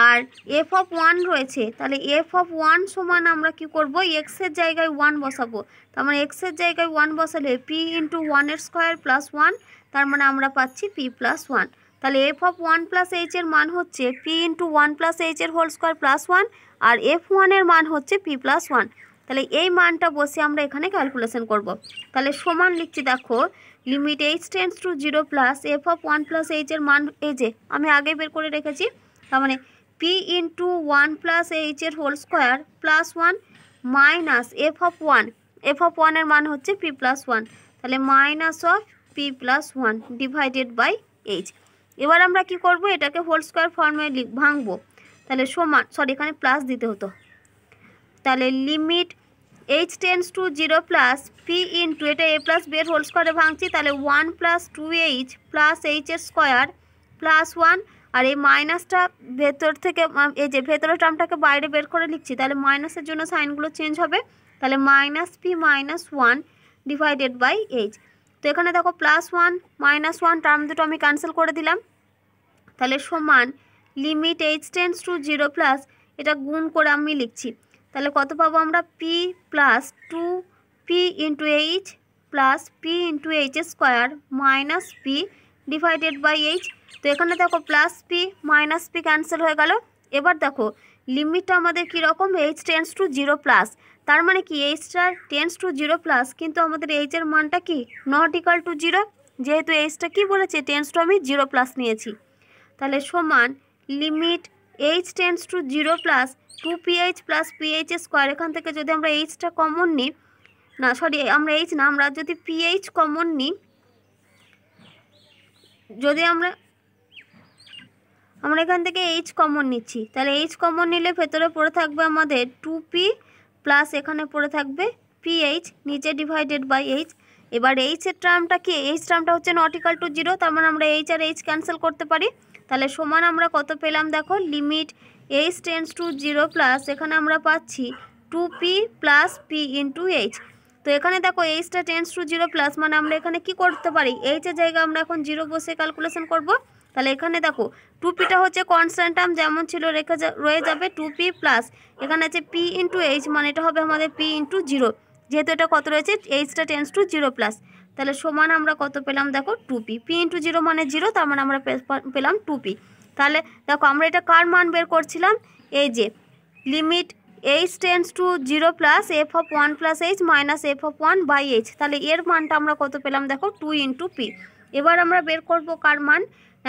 আর এফ অফ ওয়ান রয়েছে তাহলে এফ অফ ওয়ান সমান আমরা কি করব এক্সের জায়গায় ওয়ান বসাবো তার মানে এক্সের জায়গায় ওয়ান বসালে পি ইন্টু ওয়ানের স্কোয়ার প্লাস ওয়ান তার মানে আমরা পাচ্ছি পি প্লাস ওয়ান তাহলে এফ অফ ওয়ান প্লাস এইচের মান হচ্ছে পি ইন্টু ওয়ান প্লাস এইচের হোল স্কোয়ার প্লাস ওয়ান আর এফ ওয়ানের মান হচ্ছে পি প্লাস ওয়ান তাহলে এই মানটা বসে আমরা এখানে ক্যালকুলেশন করব। তাহলে সমান লিখছি দেখো limit h tends to zero plus f of one plus এইচের মান এই যে আমি আগে বের করে রেখেছি তার মানে পি ইন্টু ওয়ান প্লাস এইচের whole square plus one minus f of one f of ওয়ানের মান হচ্ছে পি প্লাস ওয়ান তাহলে minus of p plus one divided by h এবার আমরা কি করব এটাকে হোল স্কোয়ার ফর্মে ভাঙবো তাহলে সমান সরি এখানে প্লাস দিতে হতো তাহলে limit h tends to zero plus p into এটা এ প্লাস বের হোল স্কোয়ারে ভাঙছি তাহলে one plus two h plus h এর স্কোয়ার প্লাস ওয়ান আর এই মাইনাসটা ভেতর থেকে এই যে ভেতরের টার্মটাকে বাইরে বের করে লিখছি তাহলে মাইনাসের জন্য সাইনগুলো চেঞ্জ হবে তাহলে minus p minus one divided by h তো এখানে দেখো plus one minus one term দুটো আমি ক্যান্সেল করে দিলাম তাহলে সমান limit h tends to zero plus এটা গুণ করে আমি লিখছি তাহলে কত পাবো আমরা p plus two p into h plus p into h square minus p divided by h তো এখানে দেখো plus p minus p cancel হয়ে গেল এবার দেখো লিমিটটা আমাদের কীরকম h tends to zero plus তার মানে কি এইচটা টেন্স টু জিরো প্লাস কিন্তু আমাদের এইচের মানটা কি নট ইকাল টু জিরো যেহেতু এইচটা কি বলেছে টেন্স টু আমি জিরো প্লাস নিয়েছি তাহলে সমান limit h tends to zero plus two p h plus p h square এখান থেকে যদি আমরা এইচটা কমন নিই না সরি আমরা এইচ না আমরা যদি পিএইচ কমন নিই যদি আমরা আমরা এখান থেকে এইচ কমন নিচ্ছি তাহলে এইচ কমন নিলে ভেতরে পড়ে থাকবে আমাদের টু পি প্লাস এখানে পড়ে থাকবে পিএইচ নিচে ডিভাইডেড বাই এইচ এবার এইচের টার্মটা কি এইচ টার্মটা হচ্ছে নটিক্যাল টু জিরো তার মানে আমরা এইচ আর এইচ ক্যান্সেল করতে পারি তাহলে সমান আমরা কত পেলাম দেখো limit h tends to zero plus এখানে আমরা পাচ্ছি two p plus p into h তো এখানে দেখো এইচটা টেন্স টু জিরো প্লাস মানে আমরা এখানে কি করতে পারি এইচের জায়গায় আমরা এখন জিরো বসে ক্যালকুলেশন করব তাহলে এখানে দেখো টুপিটা হচ্ছে কনস্ট্যান্ট যেমন ছিল রেখে রয়ে যাবে টু পি প্লাস এখানে আছে পি ইন্টু এইচ মানে এটা হবে আমাদের পি ইন্টু জিরো যেহেতু এটা কত রয়েছে এইচটা টেন্স টু জিরো প্লাস তাহলে সমান আমরা কত পেলাম দেখো two p p into zero মানে জিরো তার মানে আমরা পেলাম টু পি তাহলে দেখো আমরা এটা কার মান বের করছিলাম এই যে limit h tends to zero plus f of one plus h minus f of one by h তাহলে এর মানটা আমরা কত পেলাম দেখো টু ইন্টু পি এবার আমরা বের করব কার মান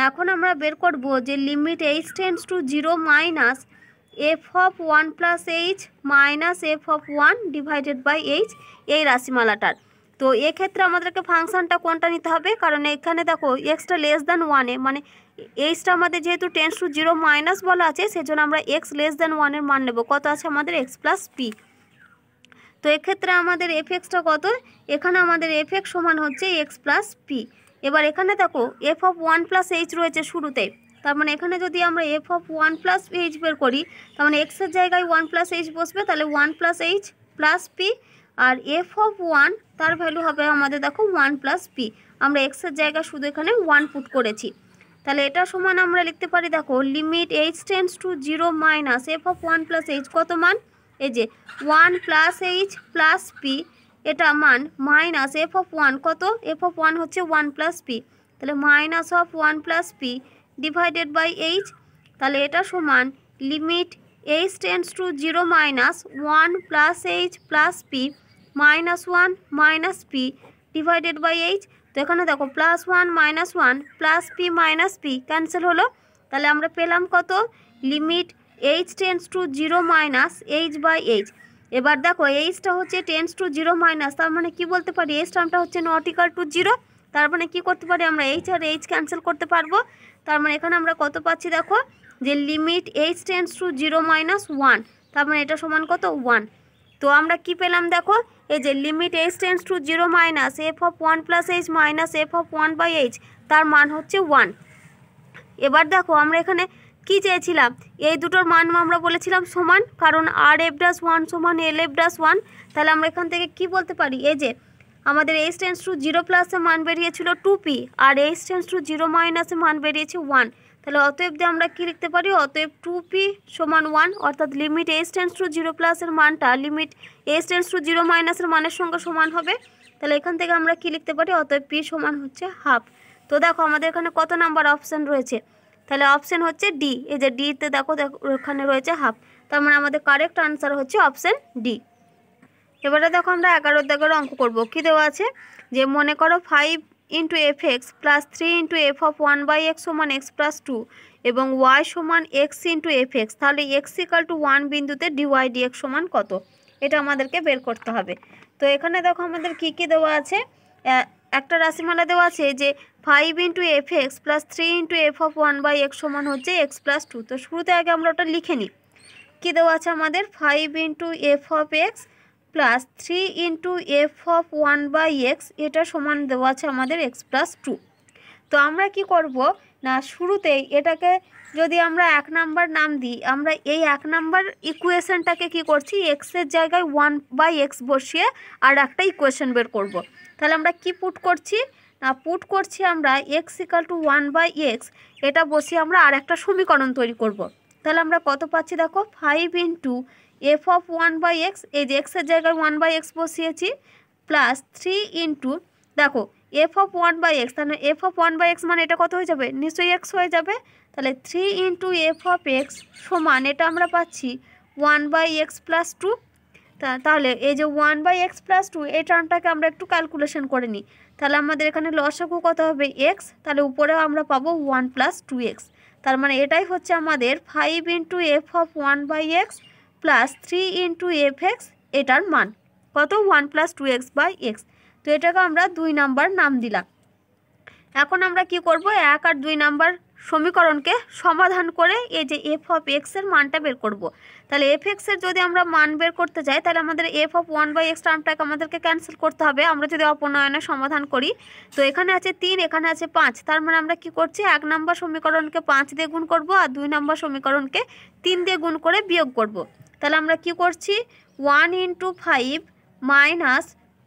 এখন আমরা বের করব যে limit h tends to zero minus f of one plus h minus f of one divided by h এই রাশিমালাটার তো এক্ষেত্রে আমাদেরকে ফাংশানটা কোনটা নিতে হবে কারণ এখানে দেখো এক্সটা লেস দ্যান ওয়ানে মানে এইচটা আমাদের যেহেতু টেন্স টু জিরো মাইনাস বলা আছে সেজন্য আমরা এক্স লেস দ্যান ওয়ানের মান নেব কত আছে আমাদের এক্স প্লাস পি তো এক্ষেত্রে আমাদের এফ এক্সটা কত এখানে আমাদের এফ এক্স সমান হচ্ছে এক্স প্লাস পি এবার এখানে দেখো f of one plus h রয়েছে শুরুতে তার মানে এখানে যদি আমরা f of one plus h বের করি তার মানে এক্সের জায়গায় ওয়ান প্লাস এইচ বসবে তাহলে one plus h plus p আর এফ অফ ওয়ান তার ভ্যালু হবে আমাদের দেখো ওয়ান প্লাস পি আমরা এক্সের জায়গায় শুধু এখানে ওয়ান পুট করেছি তাহলে এটা সমান আমরা লিখতে পারি দেখো limit h tends to zero minus f of one plus h কত মান এই যে one plus h plus p এটা মান মাইনাস এফ অফ ওয়ান কত এফ অফ ওয়ান হচ্ছে ওয়ান প্লাস পি তাহলে minus of one plus p divided by h তাহলে এটা সমান limit h tends to zero minus one plus h plus p minus one minus p divided by h তো এখানে দেখো plus one minus one plus p minus p cancel হলো তাহলে আমরা পেলাম কত limit h tends to zero minus h by h এবার দেখো এইচটা হচ্ছে টেন্স টু জিরো মাইনাস তার মানে কি বলতে পারি এইচ টার্মটা হচ্ছে নট ইকাল টু জিরো তার মানে কি করতে পারি আমরা এইচ আর এইচ ক্যান্সেল করতে পারবো তার মানে এখানে আমরা কত পাচ্ছি দেখো যে limit h tends to zero minus one তার মানে এটা সমান কত ওয়ান তো আমরা কি পেলাম দেখো এই যে limit h tends to zero minus f of one plus h minus f of one by h তার মান হচ্ছে ওয়ান এবার দেখো আমরা এখানে কি চেয়েছিলাম এই দুটোর মান আমরা বলেছিলাম সমান কারণ আর এফ ডাস ওয়ান সমান এল এফ ডাস ওয়ান তাহলে আমরা এখান থেকে কি বলতে পারি এই যে আমাদের এইচ টেন্স টু জিরো প্লাসে মান বেরিয়েছিল টু পি আর এইচ টেন্স টু জিরো মাইনাসে মান বেরিয়েছে ওয়ান তাহলে অতএব দিয়ে আমরা কি লিখতে পারি অতএব টু পি সমান ওয়ান অর্থাৎ limit h tends to zero প্লাসের মানটা limit h tends to zero মাইনাসের মানের সঙ্গে সমান হবে তাহলে এখান থেকে আমরা কি লিখতে পারি অতএব পি সমান হচ্ছে হাফ তো দেখো আমাদের এখানে কত নাম্বার অপশান রয়েছে তাহলে অপশান হচ্ছে ডি এই যে ডিতে দেখো দেখো ওখানে রয়েছে হাফ তার মানে আমাদের কারেক্ট আনসার হচ্ছে অপশান ডি এবারে দেখো আমরা এগারো দাগের অঙ্ক করব কী দেওয়া আছে যে মনে করো five into f x plus three into f of one by x সমান এক্স প্লাস টু এবং ওয়াই সমান এক্স ইন্টু এফ এক্স তাহলে এক্স ইকাল টু ওয়ান বিন্দুতে ডিওয়াই এক্স সমান কত এটা আমাদেরকে বের করতে হবে তো এখানে দেখো আমাদের কি কি দেওয়া আছে একটা রাশিমালা দেওয়া আছে যে five into f x plus three into f of one by x সমান হচ্ছে এক্স প্লাস টু তো শুরুতে আগে আমরা ওটা লিখে নিই কী দেওয়া আছে আমাদের five into f of x plus three into f of one by x এটা সমান দেওয়া আছে আমাদের এক্স প্লাস টু তো আমরা কি করব না শুরুতেই এটাকে যদি আমরা এক নাম্বার নাম দিই আমরা এই এক নাম্বার ইকুয়েশানটাকে কি করছি এক্সের জায়গায় ওয়ান বাই এক্স বসিয়ে আর একটা ইকুয়েশান বের করব। তাহলে আমরা কি পুট করছি পুট করছি আমরা x equal to one by x এটা বসিয়ে আমরা আর একটা সমীকরণ তৈরি করব। তাহলে আমরা কত পাচ্ছি দেখো five into f of one by x এই যে এক্সের জায়গায় ওয়ান বাই এক্স বসিয়েছি প্লাস থ্রি ইন টু দেখো f of one by x তাহলে f of one by x মানে এটা কত হয়ে যাবে নিশ্চয়ই এক্স হয়ে যাবে তাহলে three into f of x সমান এটা আমরা পাচ্ছি one by x plus two তাহলে এই যে one by x plus two এই টার্মটাকে আমরা একটু ক্যালকুলেশন করে নিই তাহলে আমাদের এখানে লসাগু কত হবে এক্স তাহলে উপরেও আমরা পাবো ওয়ান প্লাস টু এক্স তার মানে এটাই হচ্ছে আমাদের five into f of one by x plus three into f x এটার মান কত one plus two x by x তো এটাকে আমরা দুই নাম্বার নাম দিলাম এখন আমরা কি করব এক আর দুই নাম্বার সমীকরণকে সমাধান করে এই যে এফ অফ এক্সের মানটা বের করব তাহলে এফ এক্সের যদি আমরা মান বের করতে যাই তাহলে আমাদের f of one by x টার্মটাকে আমাদেরকে ক্যান্সেল করতে হবে আমরা যদি অপনয়নের সমাধান করি তো এখানে আছে তিন এখানে আছে পাঁচ তার মানে আমরা কি করছি এক নম্বর সমীকরণকে পাঁচ দিয়ে গুণ করব আর দুই নম্বর সমীকরণকে তিন দিয়ে গুণ করে বিয়োগ করব। তাহলে আমরা কি করছি one into five minus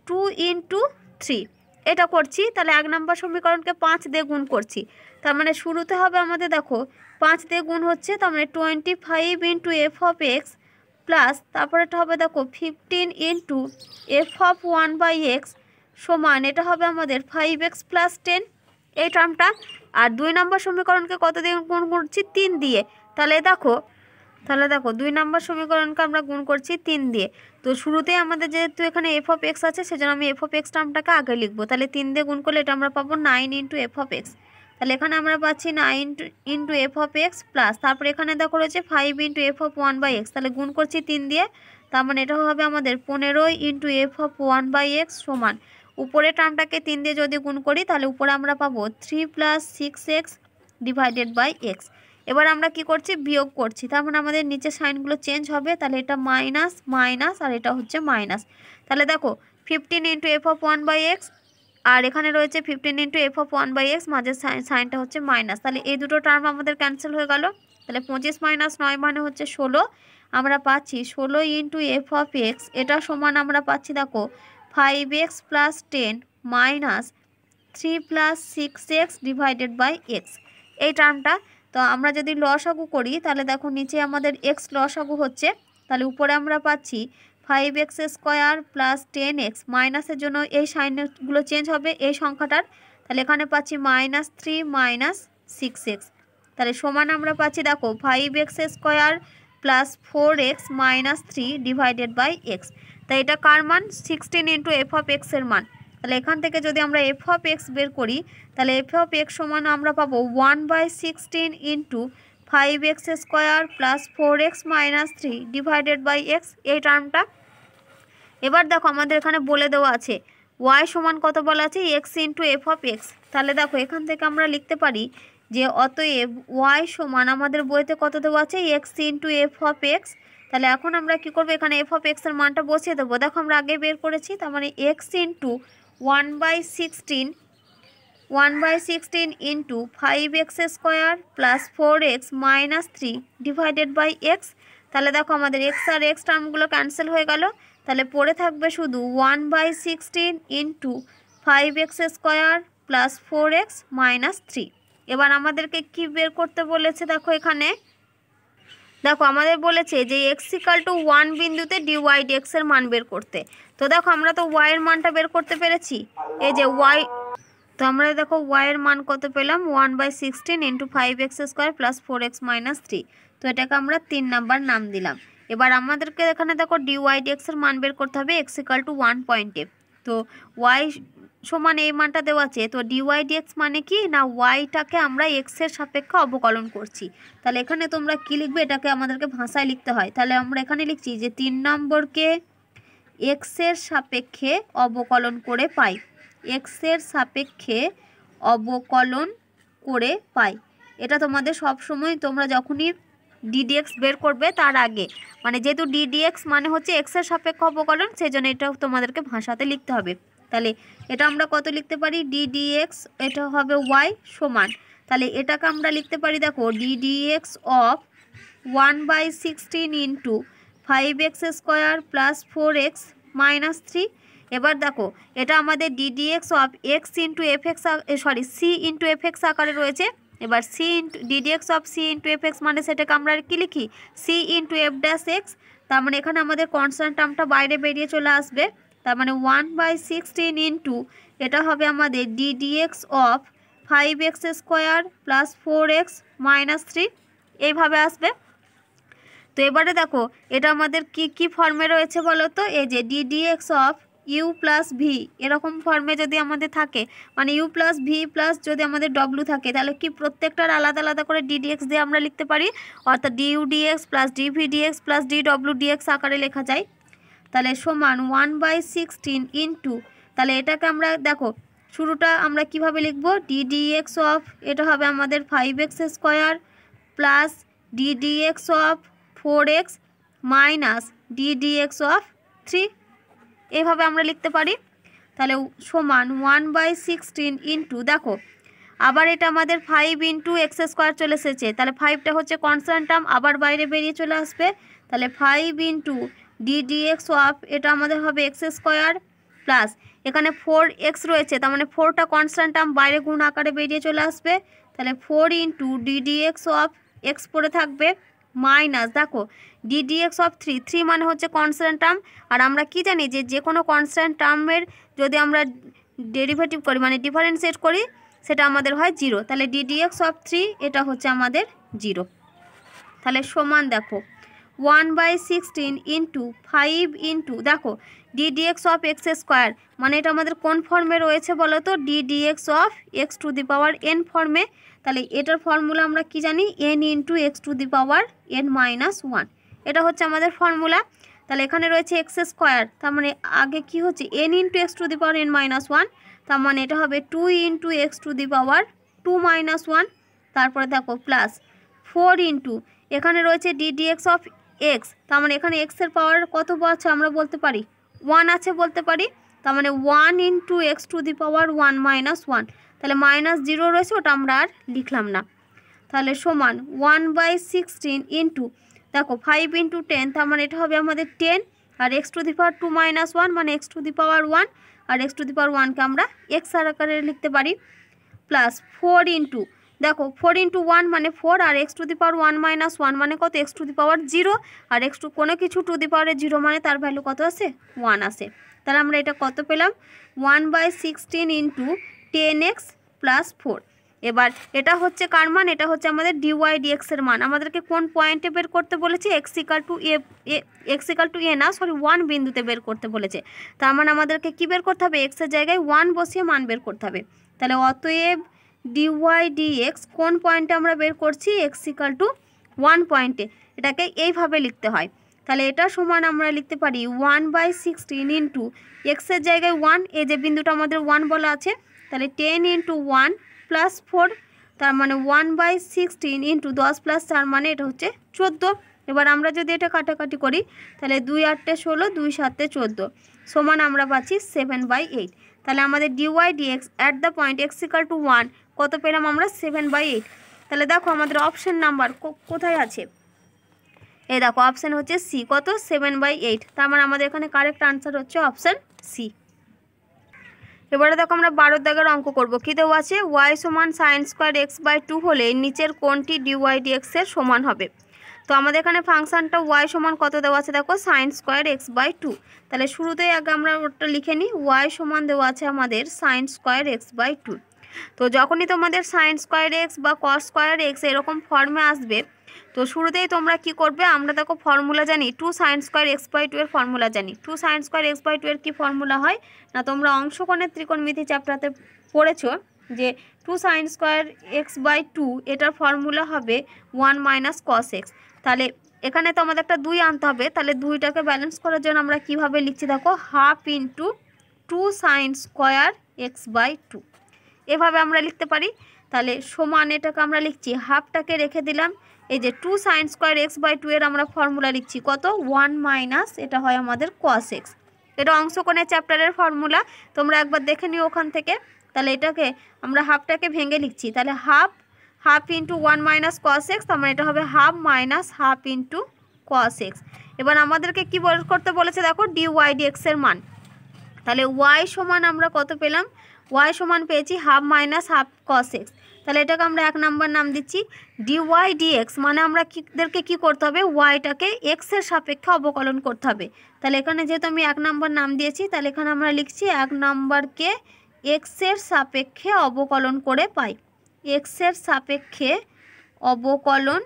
two into three এটা করছি তাহলে এক নম্বর সমীকরণকে পাঁচ দিয়ে গুণ করছি তার মানে শুরুতে হবে আমাদের দেখো পাঁচ দিয়ে গুণ হচ্ছে তার মানে twenty five into f of x plus এটা হবে দেখো fifteen into f of one by x সমান এটা হবে আমাদের ফাইভ এক্স প্লাস টেন এই টার্মটা আর দুই নম্বর সমীকরণকে কত দিয়ে গুণ করছি তিন দিয়ে তাহলে দেখো তাহলে দেখো দুই নম্বর সমীকরণকে আমরা গুণ করছি তিন দিয়ে তো শুরুতেই আমাদের যেহেতু এখানে এফ অফ এক্স আছে সেজন্য আমি এফ অফ এক্স টার্মটাকে আগে লিখবো তাহলে তিন দিয়ে গুণ করলে এটা আমরা পাবো nine into f of x তাহলে এখানে আমরা পাচ্ছি nine into f of x plus তারপরে এখানে দেখো রয়েছে five into f of one by x তাহলে গুণ করছি তিন দিয়ে তার মানে এটা হবে আমাদের পনেরোই into f of one by x সমান উপরে টার্মটাকে তিন দিয়ে যদি গুণ করি তাহলে উপরে আমরা পাবো three plus six x divided by x এবার আমরা কি করছি বিয়োগ করছি তার মানে আমাদের নিচে সাইনগুলো চেঞ্জ হবে তাহলে এটা মাইনাস মাইনাস আর এটা হচ্ছে মাইনাস তাহলে দেখো fifteen into f of one by x আর এখানে রয়েছে fifteen into f of one by x মাঝের সাইনটা হচ্ছে মাইনাস তাহলে এই দুটো টার্ম আমাদের ক্যান্সেল হয়ে গেল তাহলে পঁচিশ মাইনাস নয় মানে হচ্ছে ষোলো আমরা পাচ্ছি ষোলো ইন্টু এফ অফ এক্স এটা সমান আমরা পাচ্ছি দেখো five x plus ten minus three plus six x divided by x এই টার্মটা তো আমরা যদি লস আগু করি তাহলে দেখো নিচে আমাদের এক্স লস আগু হচ্ছে তাহলে উপরে আমরা পাচ্ছি five x square plus ten x মাইনাসের জন্য এই সাইনগুলো চেঞ্জ হবে এই সংখ্যাটার তাহলে এখানে পাচ্ছি minus three minus six x তাহলে সমান আমরা পাচ্ছি দেখো five x square plus four x minus three divided by x তাই এটা কার মান সিক্সটিন ইন্টু এফ অফ এক্সের মান তাহলে এখান থেকে যদি আমরা এফ অফ এক্স বের করি তাহলে এফ অফ এক্স সমান আমরা পাবো one by sixteen into five x square plus four x minus three divided by x এই টার্মটা এবার দেখো আমাদের এখানে বলে দেওয়া আছে ওয়াই সমান কত বলা আছে x into f of x তাহলে দেখো এখান থেকে আমরা লিখতে পারি যে অতএব ওয়াই সমান আমাদের বইতে কত দেওয়া আছে x into f of x তাহলে এখন আমরা কী করবো এখানে এফ অফ এক্সের মানটা বসিয়ে দেবো দেখো আমরা আগে বের করেছি তার মানে x into one by sixteen one by sixteen into five x square plus four x minus three divided by x তাহলে দেখো আমাদের এক্স আর এক্স টার্মগুলো ক্যান্সেল হয়ে গেল তাহলে পড়ে থাকবে শুধু one by sixteen into five x square plus four x minus three এবার আমাদেরকে কি বের করতে বলেছে দেখো এখানে দেখো আমাদের বলেছে যে এক্স ইকাল টু ওয়ান বিন্দুতে ডিওয়াইড এক্সের মান বের করতে তো দেখো আমরা তো ওয়াইয়ের মানটা বের করতে পেরেছি এই যে ওয়াই তো আমরা দেখো ওয়াইয়ের মান কত পেলাম one by sixteen into five x square plus four x minus three তো এটাকে আমরা তিন নাম্বার নাম দিলাম এবার আমাদেরকে এখানে দেখো ডিওয়াই এক্সের মান বের করতে হবে এক্স ইকাল টু ওয়ান পয়েন্টে তো ওয়াই সমান এই মানটা দেওয়া আছে তো ডি ডিওয়াই এক্স মানে কি না ওয়াইটাকে আমরা এক্সের সাপেক্ষে অবকলন করছি তাহলে এখানে তোমরা কী লিখবে এটাকে আমাদেরকে ভাষায় লিখতে হয় তাহলে আমরা এখানে লিখছি যে তিন নম্বরকে এক্সের সাপেক্ষে অবকলন করে পাই এক্সের সাপেক্ষে অবকলন করে পাই এটা তোমাদের সব সময় তোমরা যখনই ডিডিএক্স বের করবে তার আগে মানে যেহেতু ডিডিএক্স মানে হচ্ছে এক্সের সাপেক্ষ অবকলন সেই জন্য এটা তোমাদেরকে ভাষাতে লিখতে হবে তাহলে এটা আমরা কত লিখতে পারি ডিডিএক্স এটা হবে ওয়াই সমান তাহলে এটাকে আমরা লিখতে পারি দেখো d d x of one by sixteen into five x square plus four x minus three এবার দেখো এটা আমাদের d d x of x into f x sorry c into f x আকারে রয়েছে এবার c into d d x of c into f x মানে সেটাকে আমরা আর কি লিখি c into f dash x তার মানে এখানে আমাদের কনস্ট্যান্ট টার্মটা বাইরে বেরিয়ে চলে আসবে তার মানে ওয়ান বাই সিক্সটিন ইন্টু এটা হবে আমাদের d d x of five x square plus four x minus three এইভাবে আসবে তো এবারে দেখো এটা আমাদের কি কি ফর্মে রয়েছে বলো তো এই যে d d x of u plus v এরকম ফর্মে যদি আমাদের থাকে মানে ইউ প্লাস ভি প্লাস যদি আমাদের ডব্লু থাকে তাহলে কি প্রত্যেকটার আলাদা আলাদা করে ডিডিএক্স দিয়ে আমরা লিখতে পারি অর্থাৎ d u d x plus d x plus ডিডব্লু ডিএক্স আকারে লেখা যায় তাহলে সমান ওয়ান বাই সিক্সটিন টু তাহলে এটাকে আমরা দেখো শুরুটা আমরা কিভাবে লিখব ডিডিএক্স অফ এটা হবে আমাদের five x square plus d d x of four x minus d d x of three এইভাবে আমরা লিখতে পারি তাহলে সমান ওয়ান বাই সিক্সটিন ইন্টু দেখো আবার এটা আমাদের ফাইভ ইন্টু এক্স স্কোয়ার চলে এসেছে তাহলে ফাইভটা হচ্ছে কনস্ট্যান্ট টার্ম আবার বাইরে বেরিয়ে চলে আসবে তাহলে ফাইভ ইন্টু ডিডিএক্স অফ এটা আমাদের হবে এক্স স্কোয়ার প্লাস এখানে ফোর এক্স রয়েছে তার মানে ফোরটা কনস্ট্যান্ট টার্ম বাইরে গুণ আকারে বেরিয়ে চলে আসবে তাহলে four into d d x of x পরে থাকবে মাইনাস দেখো ডিডিএক্স অফ থ্রি থ্রি মানে হচ্ছে কনস্ট্যান্ট টার্ম আর আমরা কি জানি যে যে কোনো কনস্ট্যান্ট টার্মের যদি আমরা ডেরিভেটিভ করি মানে ডিফারেন্সিয়েট করি সেটা আমাদের হয় জিরো তাহলে ডিডিএক্স অফ থ্রি এটা হচ্ছে আমাদের জিরো তাহলে সমান দেখো one by sixteen into five into দেখো ডিডিএক্স অফ এক্স স্কোয়ার মানে এটা আমাদের কোন ফর্মে রয়েছে বলো তো ddx of x to the power n ফর্মে তাহলে এটার ফর্মুলা আমরা কি জানি n into x to the power n minus one এটা হচ্ছে আমাদের ফর্মুলা তাহলে এখানে রয়েছে এক্স স্কোয়ার তার মানে আগে কি হচ্ছে n into x to the power n minus one তার মানে এটা হবে two into x to the power two minus one তারপরে দেখো প্লাস ফোর ইন্টু এখানে রয়েছে এক্স অফ এক্স তার মানে এখানে এক্সের পাওয়ার কত আছে আমরা বলতে পারি ওয়ান আছে বলতে পারি তার মানে one into x to the power one minus one তাহলে মাইনাস জিরো রয়েছে ওটা আমরা আর লিখলাম না তাহলে সমান ওয়ান বাই সিক্সটিন ইন্টু দেখো ফাইভ ইন্টু টেন তার মানে এটা হবে আমাদের টেন আর x to the power two minus one মানে x to the power one আর এক্স টু দি পাওয়ার ওয়ানকে আমরা এক্স আর আকারে লিখতে পারি প্লাস ফোর ইন্টু দেখো ফোর ইন্টু ওয়ান মানে ফোর আর x to the power one minus one মানে কত x to the power zero আর এক্স টু কোনো কিছু টু দি পাওয়ারে জিরো মানে তার ভ্যালু কত আছে ওয়ান আছে তাহলে আমরা এটা কত পেলাম one by sixteen into ten x plus four এবার এটা হচ্ছে কার মান এটা হচ্ছে আমাদের ডিওয়াই এর মান আমাদেরকে কোন পয়েন্টে বের করতে বলেছে x equal to a x equal to a না সরি ওয়ান বিন্দুতে বের করতে বলেছে তার মানে আমাদেরকে কি বের করতে হবে এক্সের জায়গায় ওয়ান বসিয়ে মান বের করতে হবে তাহলে অতএব ডিওয়াই ডিএক্স কোন পয়েন্টে আমরা বের করছি এক্সিকাল টু ওয়ান পয়েন্টে এটাকে এইভাবে লিখতে হয় তাহলে এটা সমান আমরা লিখতে পারি ওয়ান বাই সিক্সটিন ইন্টু এক্সের জায়গায় ওয়ান এই যে বিন্দুটা আমাদের ওয়ান বলা আছে তাহলে ten into one plus four তার মানে ওয়ান বাই সিক্সটিন ইন্টু দশ প্লাস তার মানে এটা হচ্ছে চোদ্দো এবার আমরা যদি এটা কাটাকাটি করি তাহলে দুই আটটা ষোলো দুই সাতটা চোদ্দো সমান আমরা পাচ্ছি সেভেন বাই এইট তাহলে আমাদের d y dx at the point x equal to one কত পেলাম আমরা সেভেন বাই এইট তাহলে দেখো আমাদের অপশান নাম্বার কোথায় আছে এই দেখো অপশান হচ্ছে সি কত সেভেন বাই এইট তার মানে আমাদের এখানে কারেক্ট আনসার হচ্ছে অপশান সি এবারে দেখো আমরা বারো দাগের অঙ্ক করবো কী দেওয়া আছে ওয়াই সমান sin square x by two হলে নিচের কোনটি ডিওয়াই এক্সের সমান হবে তো আমাদের এখানে ফাংশানটা ওয়াই সমান কত দেওয়া আছে দেখো sin square x by two তাহলে শুরুতেই আগে আমরা ওটা লিখে নিই ওয়াই সমান দেওয়া আছে আমাদের sin square x by two তো যখনই তোমাদের সাইন স্কোয়ার এক্স বা কস স্কোয়ার এক্স এরকম ফর্মে আসবে তো শুরুতেই তোমরা কি করবে আমরা দেখো ফর্মুলা জানি two sin square x by two এর ফর্মুলা জানি two sin square x by two এর কি ফর্মুলা হয় না তোমরা অংশকোণের ত্রিকোণমিতি চ্যাপ্টারতে পড়েছো যে two sin square x by two এটার ফর্মুলা হবে ওয়ান মাইনাস কস এক্স তাহলে এখানে তো আমাদের একটা দুই আনতে হবে তাহলে দুইটাকে ব্যালেন্স করার জন্য আমরা কীভাবে লিখছি দেখো half into two sin square x by two এভাবে আমরা লিখতে পারি তাহলে সমান এটাকে আমরা লিখছি হাফটাকে রেখে দিলাম এই যে two sin square x by two এর আমরা ফর্মুলা লিখছি কত ওয়ান মাইনাস এটা হয় আমাদের কস এক্স এটা অংশকোণের চ্যাপ্টারের ফর্মুলা তোমরা একবার দেখে নিও ওখান থেকে তাহলে এটাকে আমরা হাফটাকে ভেঙে লিখছি তাহলে half half into one minus cos x তার মানে এটা হবে half minus half into cos x এবার আমাদেরকে কী বল করতে বলেছে দেখো ডি ওয়াই ডি এক্সের মান তাহলে ওয়াই সমান আমরা কত পেলাম ওয়াই সমান পেয়েছি half minus half cos x তাহলে এটাকে আমরা এক নাম্বার নাম দিচ্ছি ডিওয়াই ডিএক্স মানে আমরা কিদেরকে কি করতে হবে ওয়াইটাকে এক্সের সাপেক্ষে অবকলন করতে হবে তাহলে এখানে যেহেতু আমি এক নাম্বার নাম দিয়েছি তাহলে এখানে আমরা লিখছি এক নাম্বারকে এক্সের সাপেক্ষে অবকলন করে পাই এক্সের সাপেক্ষে অবকলন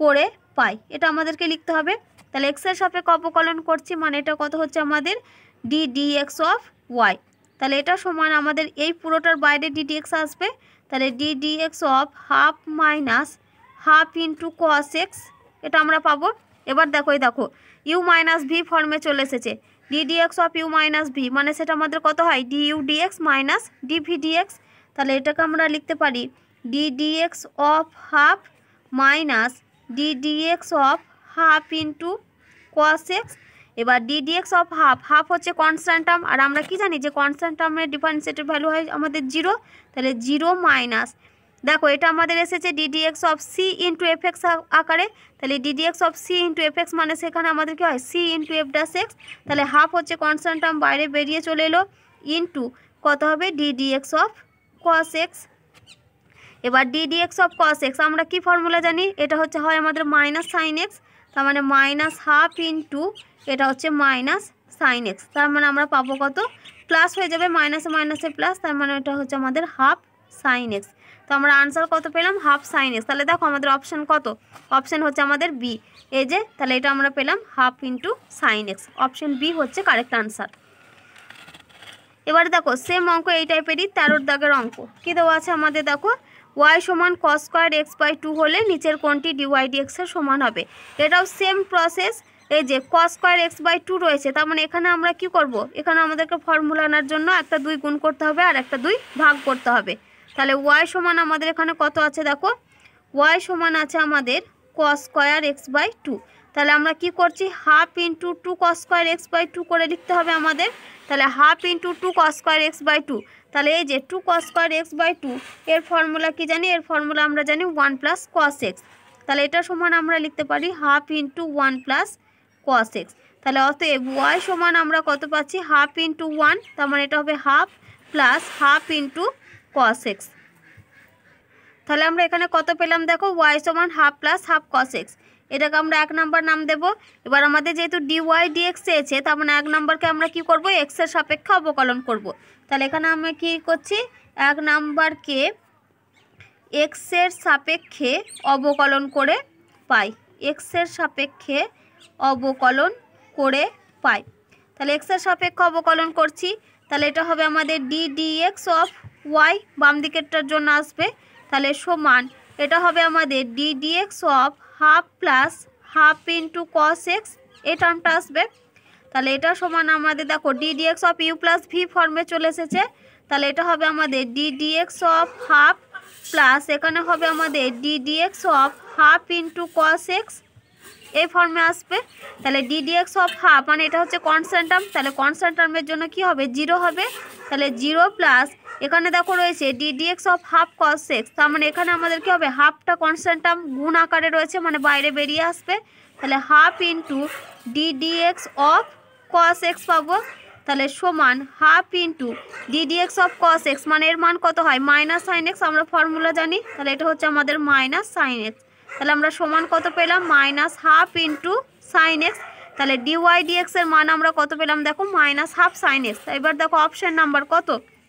করে পাই এটা আমাদেরকে লিখতে হবে তাহলে এক্সের সাপেক্ষে অবকলন করছি মানে এটা কত হচ্ছে আমাদের d d x of y তাহলে এটা সমান আমাদের এই পুরোটার বাইরে ডিডিএক্স আসবে তাহলে d d x of half minus half into cos x এটা আমরা পাবো এবার দেখো এই দেখো ইউ মাইনাস ভি ফর্মে চলে এসেছে d d x of u minus v মানে সেটা আমাদের কত হয় d u d x minus d v d x তাহলে এটাকে আমরা লিখতে পারি d d x of half minus d d x of half into cos x এবার d d x of half half হচ্ছে টার্ম আর আমরা কি জানি যে টার্মের ডিফারেন্সিয়েটেড ভ্যালু হয় আমাদের জিরো তাহলে জিরো মাইনাস দেখো এটা আমাদের এসেছে d d x of c into f x আকারে তাহলে d d x of c into f x মানে সেখানে আমাদের কী হয় c into f dash x তাহলে হাফ হচ্ছে টার্ম বাইরে বেরিয়ে চলে এলো ইন্টু কত হবে ডিডিএক্স অফ কস এক্স এবার ডিডিএক্স অফ কস এক্স আমরা কি ফর্মুলা জানি এটা হচ্ছে হয় আমাদের মাইনাস সাইন এক্স তার মানে মাইনাস হাফ ইন্টু এটা হচ্ছে মাইনাস সাইন এক্স তার মানে আমরা পাবো কত প্লাস হয়ে যাবে মাইনাসে মাইনাসে প্লাস তার মানে এটা হচ্ছে আমাদের হাফ সাইন এক্স তো আমরা আনসার কত পেলাম হাফ সাইন এক্স তাহলে দেখো আমাদের অপশান কত অপশান হচ্ছে আমাদের বি এই যে তাহলে এটা আমরা পেলাম half into sin x option B হচ্ছে কারেক্ট আনসার এবার দেখো সেম অঙ্ক এই টাইপেরই তেরোর দাগের অঙ্ক কী দেওয়া আছে আমাদের দেখো ওয়াই সমান cos square x by two হলে নিচের কোনটি ডিওয়াই এক্সের সমান হবে এটাও সেম প্রসেস এই যে cos square x by two রয়েছে তার মানে এখানে আমরা কি করব এখানে আমাদেরকে ফর্মুলা আনার জন্য একটা দুই গুণ করতে হবে আর একটা দুই ভাগ করতে হবে তাহলে ওয়াই সমান আমাদের এখানে কত আছে দেখো ওয়াই সমান আছে আমাদের cos square x by two তাহলে আমরা কি করছি half into two cos square x by two করে লিখতে হবে আমাদের তাহলে half into two cos square x by two তাহলে এই যে two cos square x by two এর ফর্মুলা কি জানি এর ফর্মুলা আমরা জানি ওয়ান প্লাস কস এক্স তাহলে এটা সমান আমরা লিখতে পারি half into one plus cos x তাহলে অতএব ওয়াই সমান আমরা কত পাচ্ছি হাফ ইন্টু ওয়ান তার মানে এটা হবে half plus half into cos x তাহলে আমরা এখানে কত পেলাম দেখো ওয়াই সমান half plus half cos x এটাকে আমরা এক নাম্বার নাম দেব এবার আমাদের যেহেতু ডিওয়াই ডিএক্স চেয়েছে তার মানে এক নাম্বারকে আমরা কি করব এক্সের সাপেক্ষে অবকলন করব। তাহলে এখানে আমরা কি করছি এক নাম্বারকে এক্সের সাপেক্ষে অবকলন করে পাই এক্সের সাপেক্ষে অবকলন করে পাই তাহলে এক্সের সাপেক্ষে অবকলন করছি তাহলে এটা হবে আমাদের ডি এক্স অফ ওয়াই বাম দিকেরটার জন্য আসবে তাহলে সমান এটা হবে আমাদের d x of half plus half into cos x এই টার্মটা আসবে তাহলে এটা সমান আমাদের দেখো d d x of u plus v ফর্মে চলে এসেছে তাহলে এটা হবে আমাদের d x of half plus এখানে হবে আমাদের d d x of half into cos x এই ফর্মে আসবে তাহলে ডিডিএক্স অফ হাফ মানে এটা হচ্ছে কনসেন্টাম তাহলে কনসেন্টামের জন্য কি হবে জিরো হবে তাহলে জিরো প্লাস এখানে দেখো রয়েছে d d x of half cos x তার মানে এখানে আমাদের কি হবে হাফটা কনসেন্টাম গুণ আকারে রয়েছে মানে বাইরে বেরিয়ে আসবে তাহলে half into d d x of cos x পাবো তাহলে সমান half into d d x of cos x মানে এর মান কত হয় মাইনাস সাইন এক্স আমরা ফর্মুলা জানি তাহলে এটা হচ্ছে আমাদের মাইনাস সাইন এক্স তাহলে আমরা সমান কত পেলাম minus half into sin x তাহলে ডিওয়াই এর মান আমরা কত পেলাম দেখো মাইনাস হাফ সাইন এক্স এবার দেখো অপশান নাম্বার কত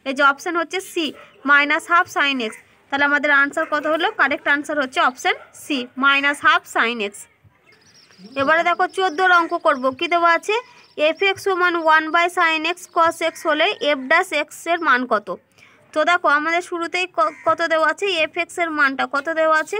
এই যে অপশান হচ্ছে C minus half sin x তাহলে আমাদের আনসার কত হলো কারেক্ট আনসার হচ্ছে option C minus half sin x এবারে দেখো চোদ্দোর অঙ্ক করবো কী দেওয়া আছে এফ এক্স সমান one by sin x cos x হলে এফ ডাস এক্সের মান কত তো দেখো আমাদের শুরুতেই কত দেওয়া আছে এফ এক্সের মানটা কত দেওয়া আছে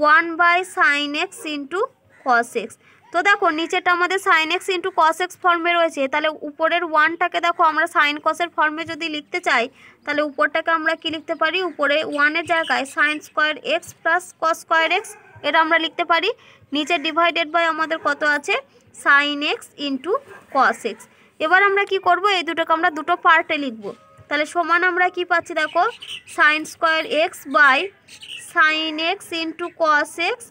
one by sin x into cos x তো দেখো নিচেটা আমাদের sin x into cos x ফর্মে রয়েছে তাহলে উপরের ওয়ানটাকে দেখো আমরা সাইন কসের ফর্মে যদি লিখতে চাই তাহলে উপরটাকে আমরা কি লিখতে পারি উপরে ওয়ানের জায়গায় sin square x plus cos square x এটা আমরা লিখতে পারি নিচে ডিভাইডেড বাই আমাদের কত আছে sin x into cos x এবার আমরা কি করব এই দুটোকে আমরা দুটো পার্টে লিখবো তাহলে সমান আমরা কি পাচ্ছি দেখো sin square x by sin x into cos x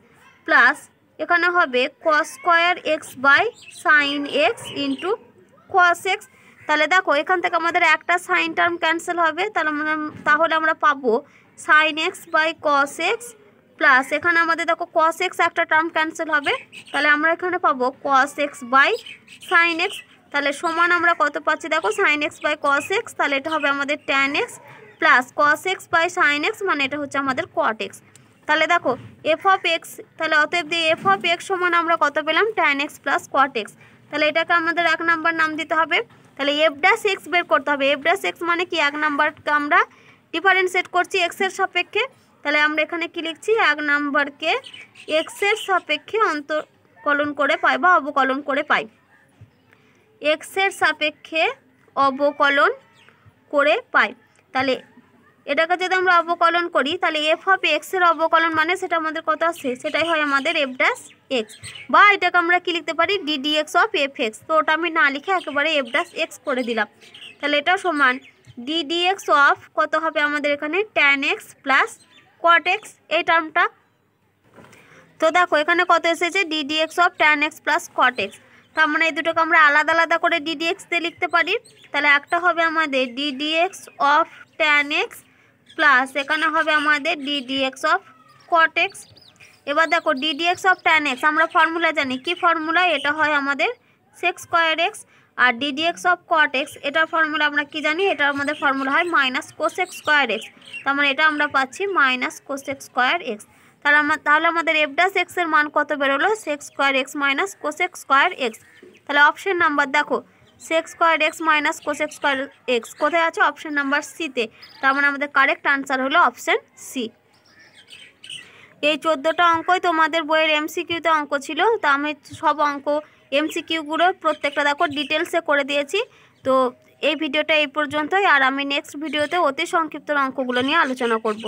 plus এখানে হবে cos square x by sin x into cos x তাহলে দেখো এখান থেকে আমাদের একটা সাইন টার্ম ক্যান্সেল হবে তাহলে তাহলে আমরা পাবো sin x by cos x plus এখানে আমাদের দেখো কস এক্স একটা টার্ম ক্যান্সেল হবে তাহলে আমরা এখানে পাবো cos x by sin x তাহলে সমান আমরা কত পাচ্ছি দেখো sin x by cos x তাহলে এটা হবে আমাদের tan x plus cos x by sin x মানে এটা হচ্ছে আমাদের কট এক্স তাহলে দেখো এফ অফ এক্স তাহলে অতএব দিয়ে এফ অফ এক্স সমান আমরা কত পেলাম tan x plus cot x তাহলে এটাকে আমাদের এক নাম্বার নাম দিতে হবে তাহলে এফ ডাস এক্স বের করতে হবে এফ ডাস এক্স মানে কি এক নাম্বারকে আমরা ডিফারেন্সিয়েট করছি এক্সের সাপেক্ষে তাহলে আমরা এখানে কি লিখছি এক নাম্বারকে এক্সের সাপেক্ষে অন্তর্কলন করে পাই বা অবকলন করে পাই এক্সের সাপেক্ষে অবকলন করে পাই তাহলে এটাকে যদি আমরা অবকলন করি তাহলে এফ অফ এক্সের অবকলন মানে সেটা আমাদের কত আসছে সেটাই হয় আমাদের এফ ড্যাশ এক্স বা এটাকে আমরা কী লিখতে পারি d d x of f x তো ওটা আমি না লিখে একেবারে এফ ড্যাশ এক্স করে দিলাম তাহলে এটা সমান ডিডি এক্স অফ কত হবে আমাদের এখানে tan x plus cot x এই টার্মটা তো দেখো এখানে কত এসেছে d d x of tan x plus cot x তার মানে এই দুটোকে আমরা আলাদা আলাদা করে ডিডিএক্স দিয়ে লিখতে পারি তাহলে একটা হবে আমাদের d d x of tan x plus এখানে হবে আমাদের ডিডিএক্স অফ কট এক্স এবার দেখো ডিডিএক্স অফ ট্যান এক্স আমরা ফর্মুলা জানি কি ফর্মুলা এটা হয় আমাদের সেক্স স্কোয়ার এক্স আর ডিডিএক্স অফ কট এক্স এটার ফর্মুলা আমরা কি জানি এটা আমাদের ফর্মুলা হয় মাইনাস কোসেক স্কোয়ার এক্স তার মানে এটা আমরা পাচ্ছি মাইনাস কোসেক স্কোয়ার এক্স তাহলে আমার তাহলে আমাদের এফ ডাস এক্সের মান কত বেরোলো sec square x minus cosec square x তাহলে অপশন নাম্বার দেখো sec square x minus cosec square x কোথায় আছে অপশন নাম্বার সিতে তার মানে আমাদের কারেক্ট আনসার হলো অপশন সি এই চোদ্দোটা অঙ্কই তোমাদের বইয়ের এমসিকিউতে অঙ্ক ছিল তো আমি সব অঙ্ক এমসিকিউগুলো প্রত্যেকটা দেখো ডিটেলসে করে দিয়েছি তো এই ভিডিওটা এই পর্যন্তই আর আমি নেক্সট ভিডিওতে অতি সংক্ষিপ্ত অঙ্কগুলো নিয়ে আলোচনা করব